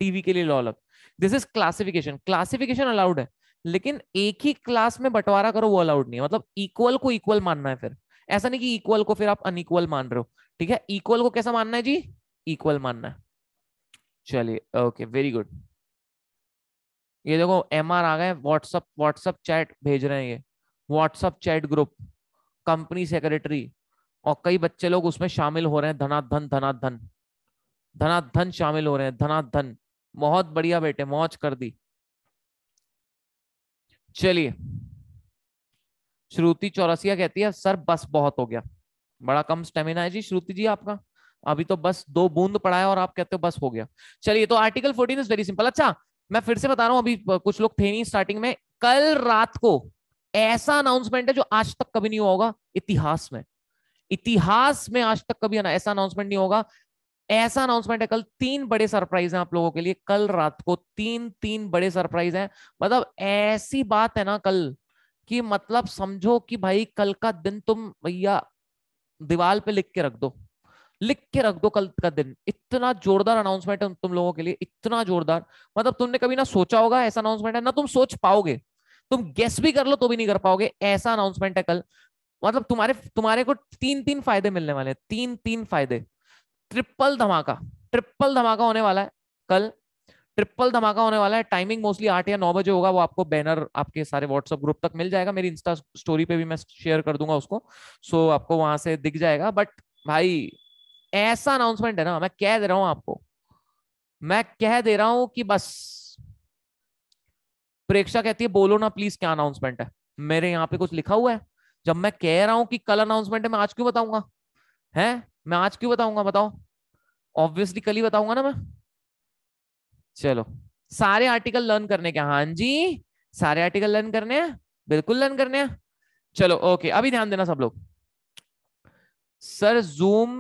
टीवी के लिए लॉ अलग this is classification classification allowed है लेकिन एक ही क्लास में बंटवारा करो वो अलाउड नहीं है मतलब इक्वल को इक्वल मानना है फिर ऐसा नहीं कि इक्वल को फिर आप अनइक्वल मान रहे हो ठीक है इक्वल को कैसा मानना है जी इक्वल मानना है चलिए ओके वेरी गुड ये देखो एम आ गए व्हाट्सअप व्हाट्सअप चैट भेज रहे हैं ये WhatsApp chat group company secretary और कई बच्चे लोग उसमें शामिल हो रहे हैं धनाधन धनाधन धनाधन शामिल हो रहे हैं धनाधन बहुत बढ़िया बेटे मौज कर दी चलिए श्रुति चौरसिया कहती है सर बस बहुत हो गया बड़ा कम स्टेमिना है जी श्रुति जी आपका अभी तो बस दो बूंद पड़ा है और आप कहते हो बस हो गया चलिए तो article fourteen is very simple अच्छा मैं फिर से बता रहा हूं अभी कुछ लोग थे नहीं स्टार्टिंग में कल रात को ऐसा अनाउंसमेंट है जो आज तक कभी नहीं होगा इतिहास में इतिहास में आज तक कभी ऐसा अनाउंसमेंट नहीं होगा ऐसा अनाउंसमेंट है कल तीन बड़े सरप्राइज हैं आप लोगों के लिए कल रात को तीन तीन बड़े सरप्राइज हैं मतलब ऐसी बात है ना कल कि मतलब समझो कि भाई कल का दिन तुम भैया दीवार पे लिख के रख दो लिख के रख दो कल का दिन इतना जोरदार अनाउंसमेंट है तुम लोगों के लिए इतना जोरदार मतलब तुमने कभी ना सोचा होगा ऐसा अनाउंसमेंट है ना तुम सोच पाओगे तुम गेस भी कर लो तो भी नहीं कर पाओगे ऐसा अनाउंसमेंट है कल मतलब तुम्हारे तुम्हारे को तीन तीन फायदे मिलने वाले हैं तीन तीन फायदे ट्रिपल धमाका ट्रिपल धमाका होने वाला है कल ट्रिपल धमाका होने वाला है टाइमिंग मोस्टली आठ या नौ बजे होगा वो आपको बैनर आपके सारे व्हाट्सएप ग्रुप तक मिल जाएगा मेरी इंस्टा स्टोरी पे भी मैं शेयर कर दूंगा उसको सो आपको वहां से दिख जाएगा बट भाई ऐसा अनाउंसमेंट है ना मैं कह दे रहा हूं आपको मैं कह दे रहा हूं कि बस प्रेक्षा कहती है बोलो ना प्लीज क्या अनाउंसमेंट है मेरे यहां पे कुछ लिखा हुआ है जब मैं कह रहा हूं कि कल अनाउंसमेंट है मैं आज क्यों बताऊंगा हैं मैं आज क्यों बताऊंगा बताओ ऑब्वियसली कल ही बताऊंगा ना मैं चलो सारे आर्टिकल लर्न करने के हाँ जी सारे आर्टिकल लर्न करने हैं बिल्कुल लर्न करने हैं चलो ओके अभी ध्यान देना सब लोग सर जूम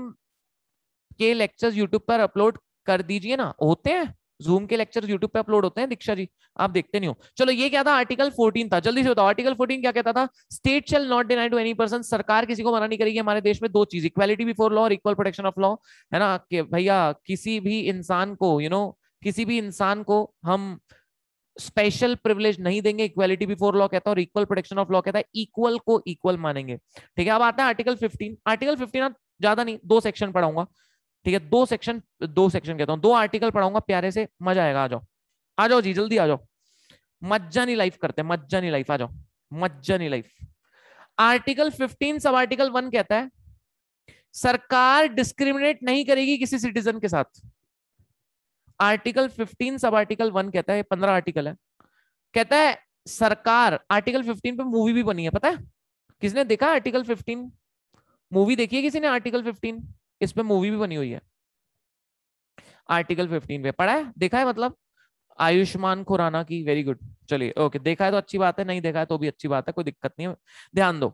के लेक्चर्स यूट्यूब पर अपलोड कर दीजिए ना होते हैं जूम के लेक्चर यूट्यूब पे अपलोड होते हैं दीक्षा जी आप देखते नहीं हो चलो ये क्या था आर्टिकल 14 था जल्दी से बताओ आर्टिकल 14 क्या कहता था state shall not deny to any person सरकार किसी को मना नहीं करेगी हमारे देश में दो चीज इक्वालिटी बिफोर लॉ और इक्वल प्रोटेक्शन ऑफ लॉ है ना कि भैया किसी भी इंसान को यू you नो know, किसी भी इंसान को हम स्पेशल प्रिविलेज नहीं देंगे इक्वालिटी बिफोर लॉ कहता है और इक्वल प्रोटेक्शन ऑफ लॉ कहता है इक्वल को इक्वल मानेंगे ठीक है अब आता है आर्टिकल 15 आर्टिकल 15 ज्यादा नहीं दो सेक्शन पढ़ाऊंगा ठीक है दो सेक्शन दो सेक्शन कहता हूँ दो आर्टिकल पढ़ाऊंगा प्यारे से मजा आएगा आ जाओ आ जाओ जी जल्दी आ जाओ मज्जा नहीं लाइफ करते मज्जा नहीं लाइफ आ जाओ मज्जा नहीं life article fifteen sub article one कहता है सरकार डिस्क्रिमिनेट नहीं करेगी किसी सिटीजन के साथ article fifteen sub article one कहता है पंद्रह आर्टिकल है कहता है सरकार आर्टिकल फिफ्टीन पे मूवी भी बनी है पता है किसने देखा आर्टिकल फिफ्टीन मूवी देखी है किसी ने आर्टिकल फिफ्टीन इस पर मूवी भी बनी हुई है आर्टिकल 15 पे पढ़ा है देखा है मतलब आयुष्मान खुराना की वेरी गुड चलिए ओके देखा है तो अच्छी बात है नहीं देखा है तो भी अच्छी बात है कोई दिक्कत नहीं है ध्यान दो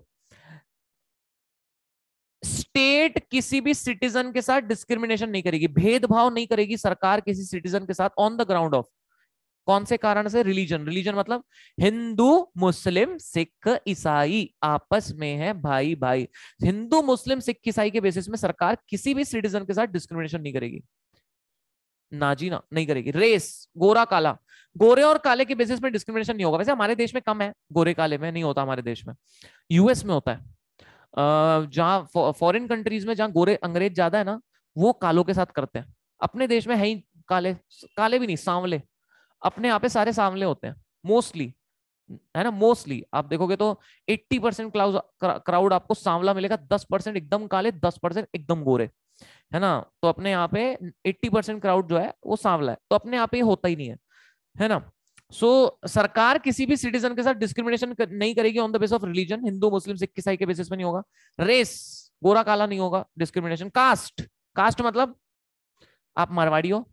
स्टेट किसी भी सिटीजन के साथ डिस्क्रिमिनेशन नहीं करेगी भेदभाव नहीं करेगी सरकार किसी सिटीजन के साथ ऑन द ग्राउंड ऑफ कौन से कारण से रिलीजन रिलीजन मतलब हिंदू मुस्लिम सिख ईसाई आपस में है भाई भाई हिंदू मुस्लिम सिख ईसाई के बेसिस में सरकार किसी भी सिटीजन के साथ डिस्क्रिमिनेशन नहीं करेगी ना जी ना नहीं करेगी रेस गोरा काला गोरे और काले के बेसिस में डिस्क्रिमिनेशन नहीं होगा वैसे हमारे देश में कम है गोरे काले में नहीं होता हमारे देश में यूएस में होता है जहाँ फॉरेन कंट्रीज में जहाँ गोरे अंग्रेज ज्यादा है ना वो कालों के साथ करते हैं अपने देश में है ही काले काले भी नहीं सांवले अपने यहाँ पे सारे सामने होते हैं मोस्टली है ना मोस्टली आप देखोगे तो 80 परसेंट क्लाउड क्राउड आपको सांवला मिलेगा 10 परसेंट एकदम काले 10 परसेंट एकदम गोरे है ना तो अपने यहाँ पे 80 परसेंट क्राउड जो है वो सांवला है तो अपने यहाँ पे होता ही नहीं है है ना सो so, सरकार किसी भी सिटीजन के साथ डिस्क्रिमिनेशन कर, नहीं करेगी on the base of religion Hindu Muslim Sikh ईसाई के बेसिस पे नहीं होगा रेस गोरा काला नहीं होगा डिस्क्रिमिनेशन कास्ट कास्ट मतलब आप मारवाड़ी हो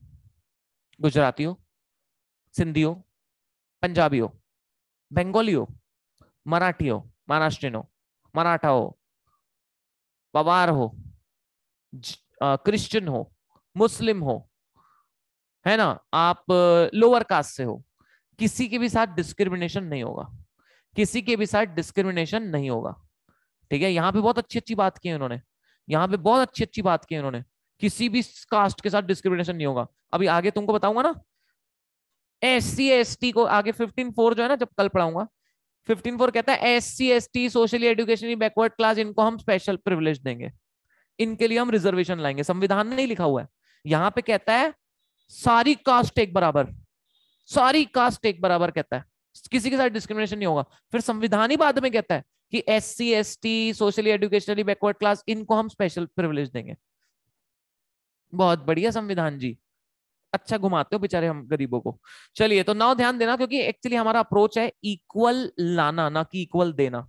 गुजराती हो सिंधी हो पंजाबी हो बंगाली हो मराठी हो महाराष्ट्रियन हो मराठा हो पवार हो क्रिश्चियन हो मुस्लिम हो है ना आप लोअर कास्ट से हो किसी के भी साथ डिस्क्रिमिनेशन नहीं होगा किसी के भी साथ डिस्क्रिमिनेशन नहीं होगा ठीक है यहाँ पे बहुत अच्छी अच्छी बात की है उन्होंने यहाँ पे बहुत अच्छी अच्छी बात की है उन्होंने किसी भी कास्ट के साथ डिस्क्रिमिनेशन नहीं होगा अभी आगे तुमको बताऊंगा ना एस सी एस टी को आगे फिफ्टीन फोर जो है ना जब कल पढ़ाऊंगा फिफ्टीन फोर कहता है S C S T socially educationally backward class इनको हम स्पेशल प्रिविलेज देंगे इनके लिए हम रिजर्वेशन लाएंगे संविधान ने नहीं लिखा हुआ है यहां पे कहता है सारी कास्ट एक बराबर सारी कास्ट एक बराबर कहता है किसी के साथ डिस्क्रिमिनेशन नहीं होगा फिर संविधान ही बाद में कहता है कि S C S T socially educationally backward class इनको हम स्पेशल प्रिविलेज देंगे बहुत बढ़िया संविधान जी अच्छा घुमाते हो बेचारे हम गरीबों को चलिए तो नाउ ध्यान देना क्योंकि एक्चुअली हमारा अप्रोच है इक्वल लाना ना कि इक्वल देना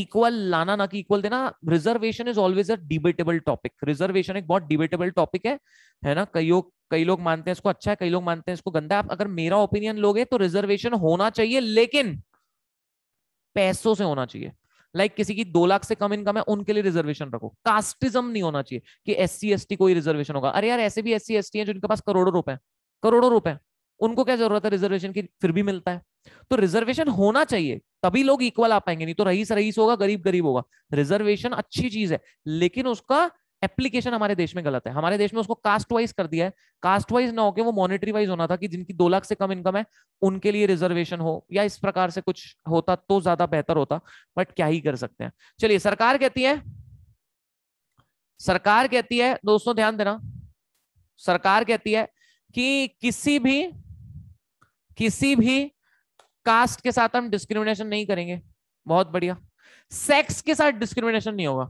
इक्वल लाना ना कि इक्वल देना reservation is always a debatable topic reservation एक बहुत डिबेटेबल टॉपिक है है ना लोग कई लोग मानते हैं इसको अच्छा है कई लोग मानते हैं इसको गंदा है आप अगर मेरा ओपिनियन लोगे तो रिजर्वेशन होना चाहिए लेकिन पैसों से होना चाहिए लाइक किसी की दो लाख से कम इनकम है उनके लिए रिजर्वेशन रखो कास्टिज्म नहीं होना चाहिए कि एस सी एस टी को रिजर्वेशन होगा अरे यार ऐसे भी एस सी एस टी है जिनके पास करोड़ों रुपए करोड़ों रुपए उनको क्या जरूरत है रिजर्वेशन की फिर भी मिलता है तो रिजर्वेशन होना चाहिए तभी लोग इक्वल आ पाएंगे नहीं तो रईस रईस होगा गरीब गरीब होगा रिजर्वेशन अच्छी चीज है लेकिन उसका एप्लीकेशन हमारे देश में गलत है हमारे देश में उसको कास्ट वाइज कर दिया है कास्ट वाइज ना होकर वो मॉनिटरी वाइज होना था कि जिनकी दो लाख से कम इनकम है उनके लिए रिजर्वेशन हो या इस प्रकार से कुछ होता तो ज्यादा बेहतर होता बट क्या ही कर सकते हैं चलिए सरकार कहती है सरकार कहती है दोस्तों ध्यान देना सरकार कहती है कि किसी भी किसी भी कास्ट के साथ हम डिस्क्रिमिनेशन नहीं करेंगे बहुत बढ़िया सेक्स के साथ डिस्क्रिमिनेशन नहीं होगा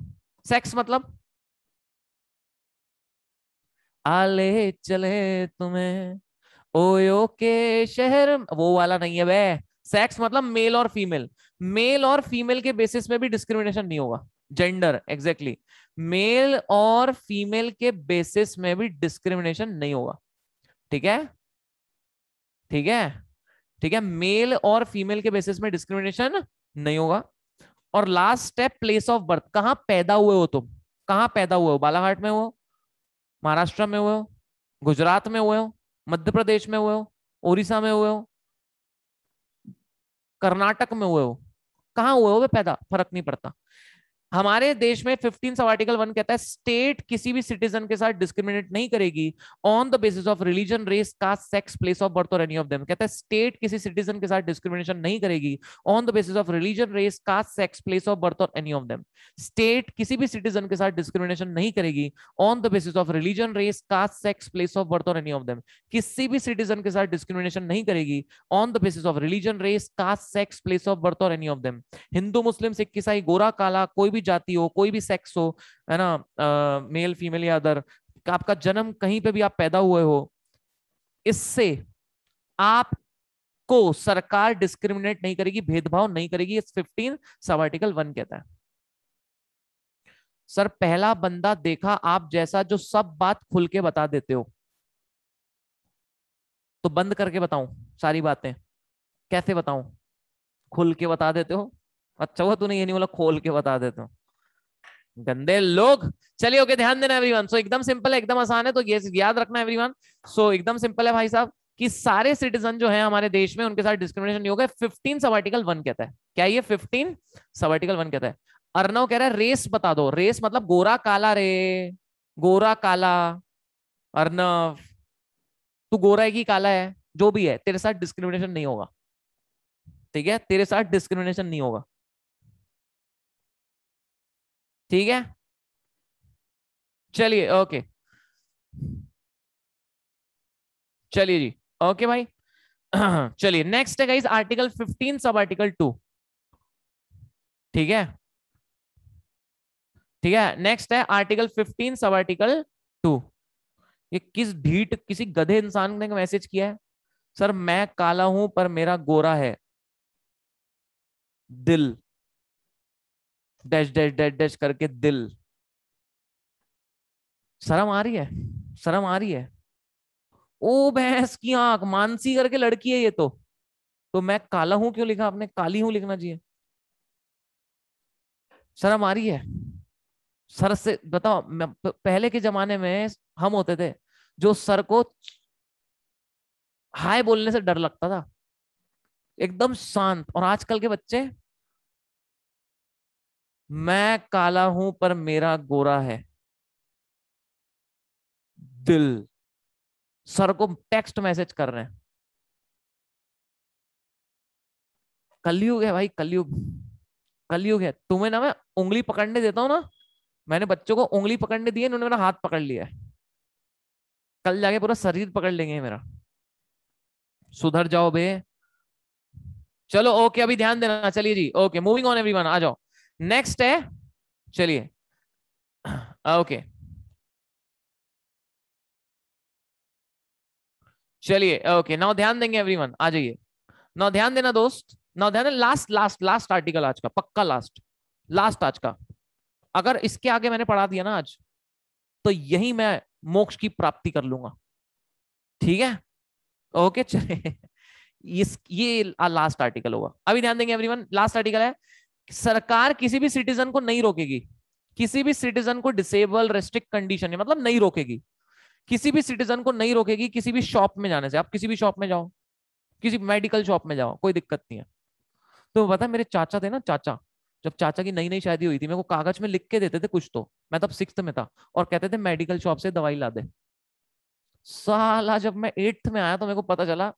सेक्स मतलब आले चले तुम्हें ओयो के शहर वो वाला नहीं है वह सेक्स मतलब मेल और फीमेल मेल और फीमेल के बेसिस में भी डिस्क्रिमिनेशन नहीं होगा जेंडर एग्जैक्टली मेल और फीमेल के बेसिस में भी डिस्क्रिमिनेशन नहीं होगा ठीक है ठीक है ठीक है मेल और फीमेल के बेसिस में डिस्क्रिमिनेशन नहीं होगा और last step place of birth कहां पैदा हुए हो तुम कहां पैदा हुए हो बालाघाट में हो महाराष्ट्र में हुए हो गुजरात में हुए हो मध्य प्रदेश में हुए हो उड़ीसा में हुए हो कर्नाटक में हुए हो कहा हुए हो वे पैदा फर्क नहीं पड़ता हमारे देश में फिफ्टीन सब आर्टिकल वन कहता है स्टेट किसी भी सिटीजन के साथ डिस्क्रिमिनेट नहीं करेगी on the basis of religion race caste sex place of birth और एनी ऑफ देम कहता है स्टेट किसी सिटीजन के साथ डिस्क्रिमिनेशन नहीं करेगी on the basis of religion race caste sex place of birth और एनी ऑफ देम स्टेट किसी भी सिटीजन के साथ डिस्क्रिमिनेशन नहीं करेगी on the basis of religion race caste sex place of birth और एनी ऑफ देम किसी भी सिटीजन के साथ डिस्क्रिमिनेशन नहीं करेगी on the basis of religion race caste sex place of birth और any of them Hindu Muslim Sikh ईसाई गोरा काला कोई भी जाति हो कोई भी सेक्स हो है ना मेल फीमेल या अदर आपका जन्म कहीं पे भी आप पैदा हुए हो इससे आपको सरकार डिस्क्रिमिनेट नहीं करेगी भेदभाव नहीं करेगी इस फिफ्टीन सब आर्टिकल वन कहता है सर पहला बंदा देखा आप जैसा जो सब बात खुल के बता देते हो तो बंद करके बताऊं सारी बातें कैसे बताऊं खुल के बता देते हो अच्छा हुआ तूने ये नहीं बोला खोल के बता देता हूँ गंदे लोग चलिए ओके ध्यान देना एवरीवन सो एकदम सिंपल है एकदम आसान है तो ये याद रखना एवरीवन सो एकदम सिंपल है भाई साहब कि सारे सिटीजन जो है हमारे देश में उनके साथ डिस्क्रिमिनेशन नहीं होगा फिफ्टीन सब आर्टिकल वन कहता है क्या ये फिफ्टीन सब आर्टिकल वन कहता है अर्नव कह रहा है रेस बता दो रेस मतलब गोरा काला रे गोरा काला अर्नव तू गोरा है कि काला है जो भी है तेरे साथ डिस्क्रिमिनेशन नहीं होगा ठीक है तेरे साथ डिस्क्रिमिनेशन नहीं होगा ठीक है चलिए ओके चलिए जी ओके भाई चलिए नेक्स्ट है गाइस आर्टिकल 15 सब आर्टिकल 2 ठीक है ठीक है नेक्स्ट है आर्टिकल 15 सब आर्टिकल 2 ये किस ढीठ किसी गधे इंसान ने मैसेज किया है सर मैं काला हूं पर मेरा गोरा है दिल डैश डैश डैश डैश करके दिल शर्म आ रही है शर्म आ रही है ओ भैंस की आंख मानसी करके लड़की है ये तो तो मैं काला हूं क्यों लिखा आपने काली हूं लिखना चाहिए शर्म आ रही है सर से बताओ पहले के जमाने में हम होते थे जो सर को हाय बोलने से डर लगता था एकदम शांत और आजकल के बच्चे मैं काला हूं पर मेरा गोरा है दिल सर को टेक्स्ट मैसेज कर रहे हैं कलयुग है भाई कलयुग कलयुग है तुम्हें ना मैं उंगली पकड़ने देता हूं ना मैंने बच्चों को उंगली पकड़ने दी है उन्होंने मेरा हाथ पकड़ लिया है कल जाके पूरा शरीर पकड़ लेंगे मेरा सुधर जाओ बे चलो ओके अभी ध्यान देना चलिए जी ओके मूविंग ऑन एवरीवन आ जाओ नेक्स्ट है चलिए ओके चलिए ओके नाउ ध्यान देंगे एवरीवन आ जाइए नाउ ध्यान देना दोस्त नाउ ध्यान लास्ट लास्ट लास्ट आर्टिकल आज का पक्का लास्ट लास्ट आज का अगर इसके आगे मैंने पढ़ा दिया ना आज तो यही मैं मोक्ष की प्राप्ति कर लूंगा ठीक है ओके चले इस ये लास्ट आर्टिकल होगा अभी ध्यान देंगे एवरीवन लास्ट आर्टिकल है सरकार किसी भी सिटीजन को नहीं रोकेगी किसी भी सिटीजन को डिसेबल रेस्ट्रिक्ट कंडीशन मतलब नहीं रोकेगी किसी भी सिटीजन को नहीं रोकेगी किसी भी शॉप में जाने से आप किसी भी शॉप में जाओ किसी मेडिकल शॉप में जाओ कोई दिक्कत नहीं है तो पता मेरे चाचा थे ना चाचा जब चाचा की नई नई शादी हुई थी मेरे को कागज में लिख के देते थे कुछ तो मैं तब सिक्स में था और कहते थे मेडिकल शॉप से दवाई ला दे साला जब मैं एट्थ में आया तो मेरे को पता चला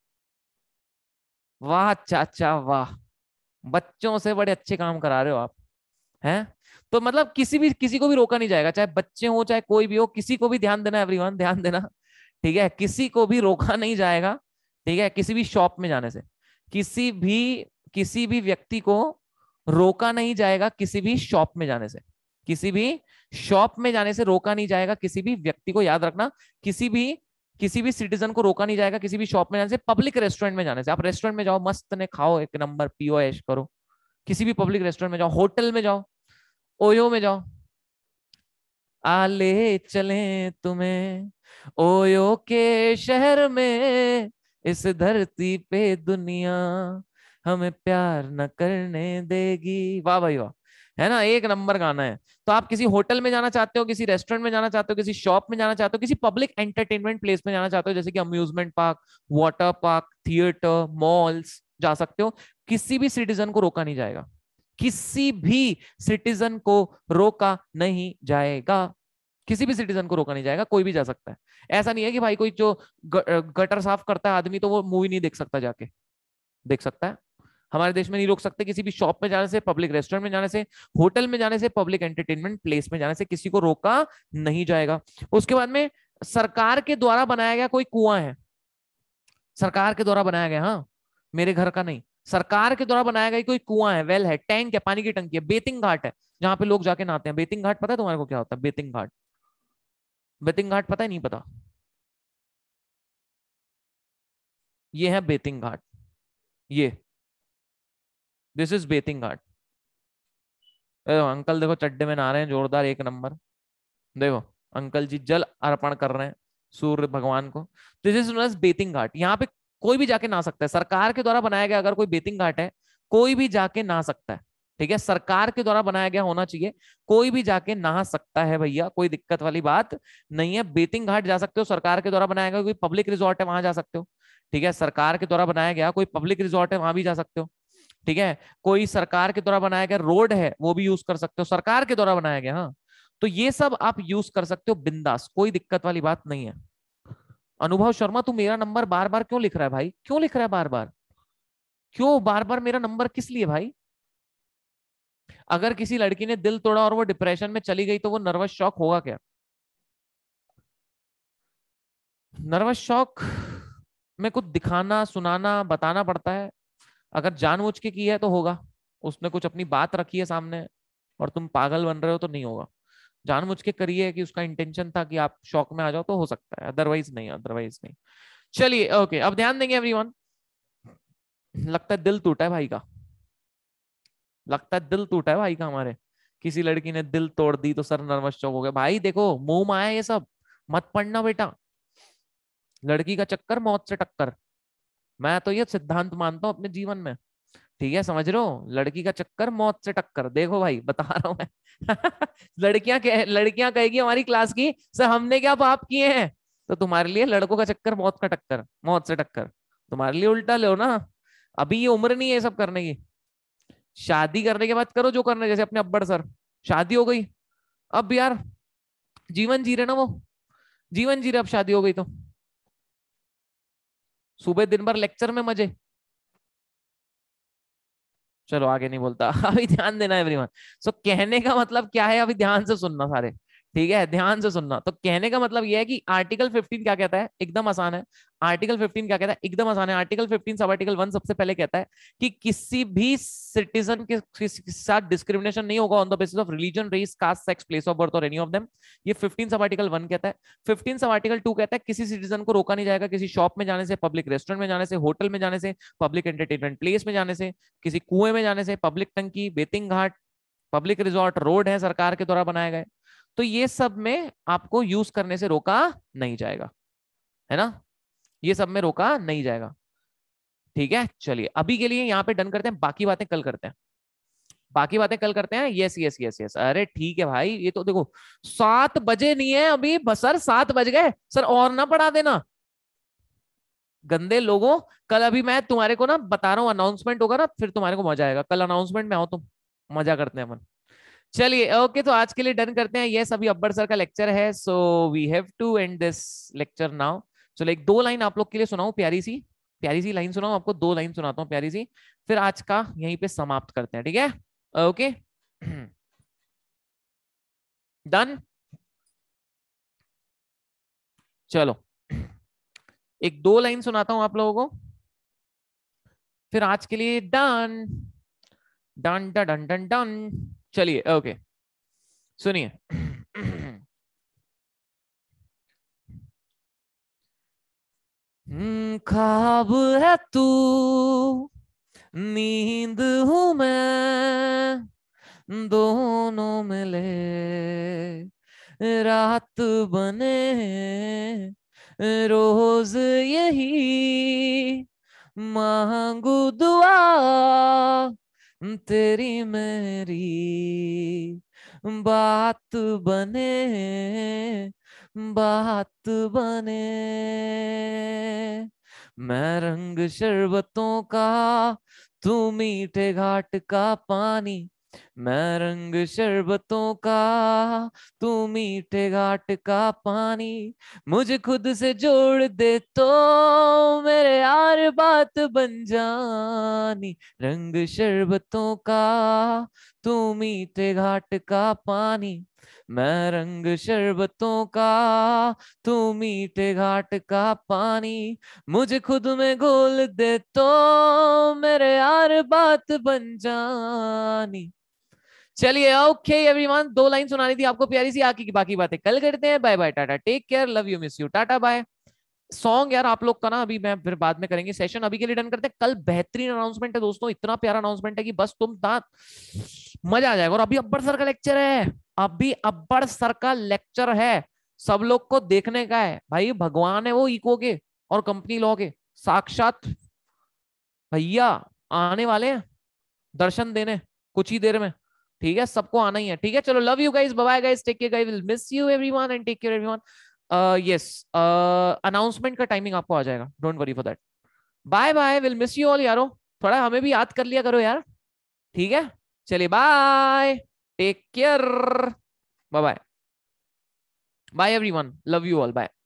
वाह चाचा वाह बच्चों से बड़े अच्छे काम करा रहे हो आप हैं तो मतलब किसी भी किसी को भी रोका नहीं जाएगा चाहे बच्चे हो चाहे कोई भी हो किसी को भी ध्यान देना एवरीवन ध्यान देना ठीक है किसी को भी रोका नहीं जाएगा ठीक है किसी भी शॉप में जाने से किसी भी किसी भी व्यक्ति को रोका नहीं जाएगा किसी भी शॉप में जाने से किसी भी शॉप में जाने से रोका नहीं जाएगा किसी भी व्यक्ति को याद रखना किसी भी किसी भी सिटीजन को रोका नहीं जाएगा किसी भी शॉप में जाने से पब्लिक रेस्टोरेंट में जाने से आप रेस्टोरेंट में जाओ मस्त ने खाओ एक नंबर पीओ ऐश करो किसी भी पब्लिक रेस्टोरेंट में जाओ होटल में जाओ ओयो में जाओ आले चले तुम्हें ओयो के शहर में इस धरती पे दुनिया हमें प्यार न करने देगी वाह भाई वाह है ना एक नंबर गाना है तो आप किसी होटल में जाना चाहते हो किसी रेस्टोरेंट में जाना चाहते हो किसी शॉप में जाना चाहते हो किसी पब्लिक एंटरटेनमेंट प्लेस में जाना चाहते हो जैसे कि amusement park water park theatre malls जा सकते हो किसी भी सिटीजन को रोका नहीं जाएगा किसी भी सिटीजन को रोका नहीं जाएगा किसी भी सिटीजन को रोका नहीं जाएगा कोई भी जा सकता है ऐसा नहीं है कि भाई कोई जो गटर साफ करता है आदमी तो वो मूवी नहीं देख सकता जाके देख सकता है हमारे देश में नहीं रोक सकते किसी भी शॉप में जाने से पब्लिक रेस्टोरेंट में जाने से होटल में जाने से पब्लिक एंटरटेनमेंट प्लेस में जाने से किसी को रोका नहीं जाएगा उसके बाद में सरकार के द्वारा बनाया गया कोई कुआं है सरकार के द्वारा बनाया गया हाँ मेरे घर का नहीं सरकार के द्वारा बनाया गया कोई कुआ है वेल है टैंक है पानी की टंकी है बेतिंग घाट है जहां पे लोग जाके नहाते हैं बेतिंग घाट पता है तुम्हारे को क्या होता है बेतिंग घाट बेतिंग घाट पता है नहीं पता ये है बेतिंग घाट ये दिस इज बेतिंग घाट देखो अंकल देखो चड्डे में नहा रहे हैं जोरदार एक नंबर देखो अंकल जी जल अर्पण कर रहे हैं सूर्य भगवान को this is known as bathing ghat यहाँ पे कोई भी जाके ना सकता है सरकार के द्वारा बनाया गया अगर कोई बेतिंग घाट है कोई भी जाके ना सकता है ठीक है सरकार के द्वारा बनाया गया होना चाहिए कोई भी जाके नहा सकता है भैया कोई दिक्कत वाली बात नहीं है बेतिंग घाट जा सकते हो सरकार के द्वारा बनाया गया कोई पब्लिक रिजॉर्ट है वहां जा सकते हो ठीक है सरकार के द्वारा बनाया गया कोई पब्लिक रिजॉर्ट है वहां भी जा सकते हो ठीक है कोई सरकार के द्वारा बनाया गया रोड है वो भी यूज कर सकते हो सरकार के द्वारा बनाया गया हाँ तो ये सब आप यूज कर सकते हो बिंदास कोई दिक्कत वाली बात नहीं है अनुभव शर्मा तू मेरा नंबर बार बार क्यों लिख रहा है भाई क्यों लिख रहा है बार बार क्यों बार बार मेरा नंबर किस लिए भाई अगर किसी लड़की ने दिल तोड़ा और वो डिप्रेशन में चली गई तो वो नर्वस शॉक होगा क्या नर्वस शॉक में कुछ दिखाना सुनाना बताना पड़ता है अगर जानबूझ के किया है तो होगा उसने कुछ अपनी बात रखी है सामने और तुम पागल बन रहे हो तो नहीं होगा जानबूझ के करिए कि उसका इंटेंशन था कि आप शौक में आ जाओ तो हो सकता है अदरवाइज नहीं अदरवाइज नहीं चलिए ओके अब ध्यान देंगे एवरीवन लगता है दिल टूटा है भाई का लगता है दिल टूटा है भाई का हमारे किसी लड़की ने दिल तोड़ दी तो सर नर्वस चौक हो गया भाई देखो मुंह माया ये सब मत पढ़ना बेटा लड़की का चक्कर मौत से टक्कर मैं तो ये सिद्धांत मानता हूँ अपने जीवन में ठीक है समझ रहे हो लड़की का चक्कर मौत से टक्कर देखो भाई बता रहा हूं मैं लड़कियां कह लड़कियां कहेगी हमारी क्लास की सर हमने क्या पाप किए हैं तो तुम्हारे लिए लड़कों का चक्कर मौत का टक्कर मौत से टक्कर तुम्हारे लिए उल्टा लो ना अभी ये उम्र नहीं है सब करने की शादी करने के बाद करो जो करना जैसे अपने अब्बड़ सर शादी हो गई अब यार जीवन जी रहे ना वो जीवन जी रहे अब शादी हो गई तो सुबह दिन भर लेक्चर में मजे चलो आगे नहीं बोलता अभी ध्यान देना एवरीवन सो so, कहने का मतलब क्या है अभी ध्यान से सुनना सारे ठीक है ध्यान से सुनना तो कहने का मतलब यह है कि आर्टिकल 15 क्या कहता है एकदम आसान है आर्टिकल 15 क्या कहता है एकदम आसान है आर्टिकल 15 सब आर्टिकल 1 सबसे पहले कहता है कि किसी भी सिटीजन के, साथ डिस्क्रिमिनेशन नहीं होगा on the basis of religion race caste sex place of birth और एनी ऑफ देम ये 15 सब आर्टिकल 1 कहता है 15 सब आर्टिकल 2 कहता है किसी सिटीजन को रोका नहीं जाएगा किसी शॉप में जाने से पब्लिक रेस्टोरेंट में जाने से होटल में जाने से पब्लिक एंटरटेनमेंट प्लेस में जाने से किसी कुएं में जाने से पब्लिक टंकी bathing ghat public resort road है सरकार के द्वारा बनाए गए तो ये सब में आपको यूज करने से रोका नहीं जाएगा है ना ये सब में रोका नहीं जाएगा ठीक है चलिए अभी के लिए यहां पे डन करते हैं बाकी बातें कल करते हैं बाकी बातें कल करते हैं यस यस यस यस अरे ठीक है भाई ये तो देखो सात बजे नहीं है अभी सर सात बज गए सर और ना पढ़ा देना गंदे लोगों कल अभी मैं तुम्हारे को ना बता रहा हूं अनाउंसमेंट होगा ना फिर तुम्हारे को मजा आएगा कल अनाउंसमेंट में आओ तुम मजा करते हैं अपन चलिए ओके तो आज के लिए डन करते हैं ये सभी अब्बर सर का लेक्चर है so we have to end this lecture now चलो एक दो लाइन आप लोग के लिए सुनाऊं प्यारी सी प्यारी सी लाइन सुनाऊं आपको दो लाइन सुनाता हूँ प्यारी सी फिर आज का यहीं पे समाप्त करते हैं ठीक है ओके डन चलो एक दो लाइन सुनाता हूं आप लोगों को फिर आज के लिए done done done done done चलिए ओके सुनिए हम्म, खाब है तू नींद हूं मैं दोनों मिले रात बने रोज यही मांगू दो तेरी मेरी बात बने बात बने मैं रंग शरबतों का तू मीठे घाट का पानी मैं रंग शरबतों का तू मीठे घाट का पानी मुझे खुद से जोड़ दे तो मेरे यार बात बन जानी रंग शरबतों का तू मीठे घाट का पानी मैं रंग शरबतों का तू मीठे घाट का पानी मुझे खुद में घोल दे तो मेरे यार बात बन जानी चलिए ओके एवरीवन दो लाइन सुनानी थी आपको प्यारी सी आके की बाकी बातें कल करते हैं bye bye tata take care love you miss you tata bye song यार आप लोग का ना अभी मैं फिर बाद में करेंगे सेशन अभी के लिए डन करते हैं कल बेहतरीन अनाउंसमेंट है दोस्तों इतना प्यारा अनाउंसमेंट है कि बस तुम दांत मजा आ जाएगा और अभी अब्बर सर का लेक्चर है अभी अब्बड़ सर का लेक्चर है सब लोग को देखने का है भाई भगवान है वो इको के और कंपनी लॉ के साक्षात भैया आने वाले हैं दर्शन देने कुछ ही देर में ठीक है सबको आना ही है ठीक है चलो love you guys bye guys take care will miss you everyone and take care everyone yes announcement का टाइमिंग आपको आ जाएगा don't worry for that bye bye will miss you all यारो थोड़ा हमें भी याद कर लिया करो यार ठीक है चलिए bye take care bye bye bye everyone love you all bye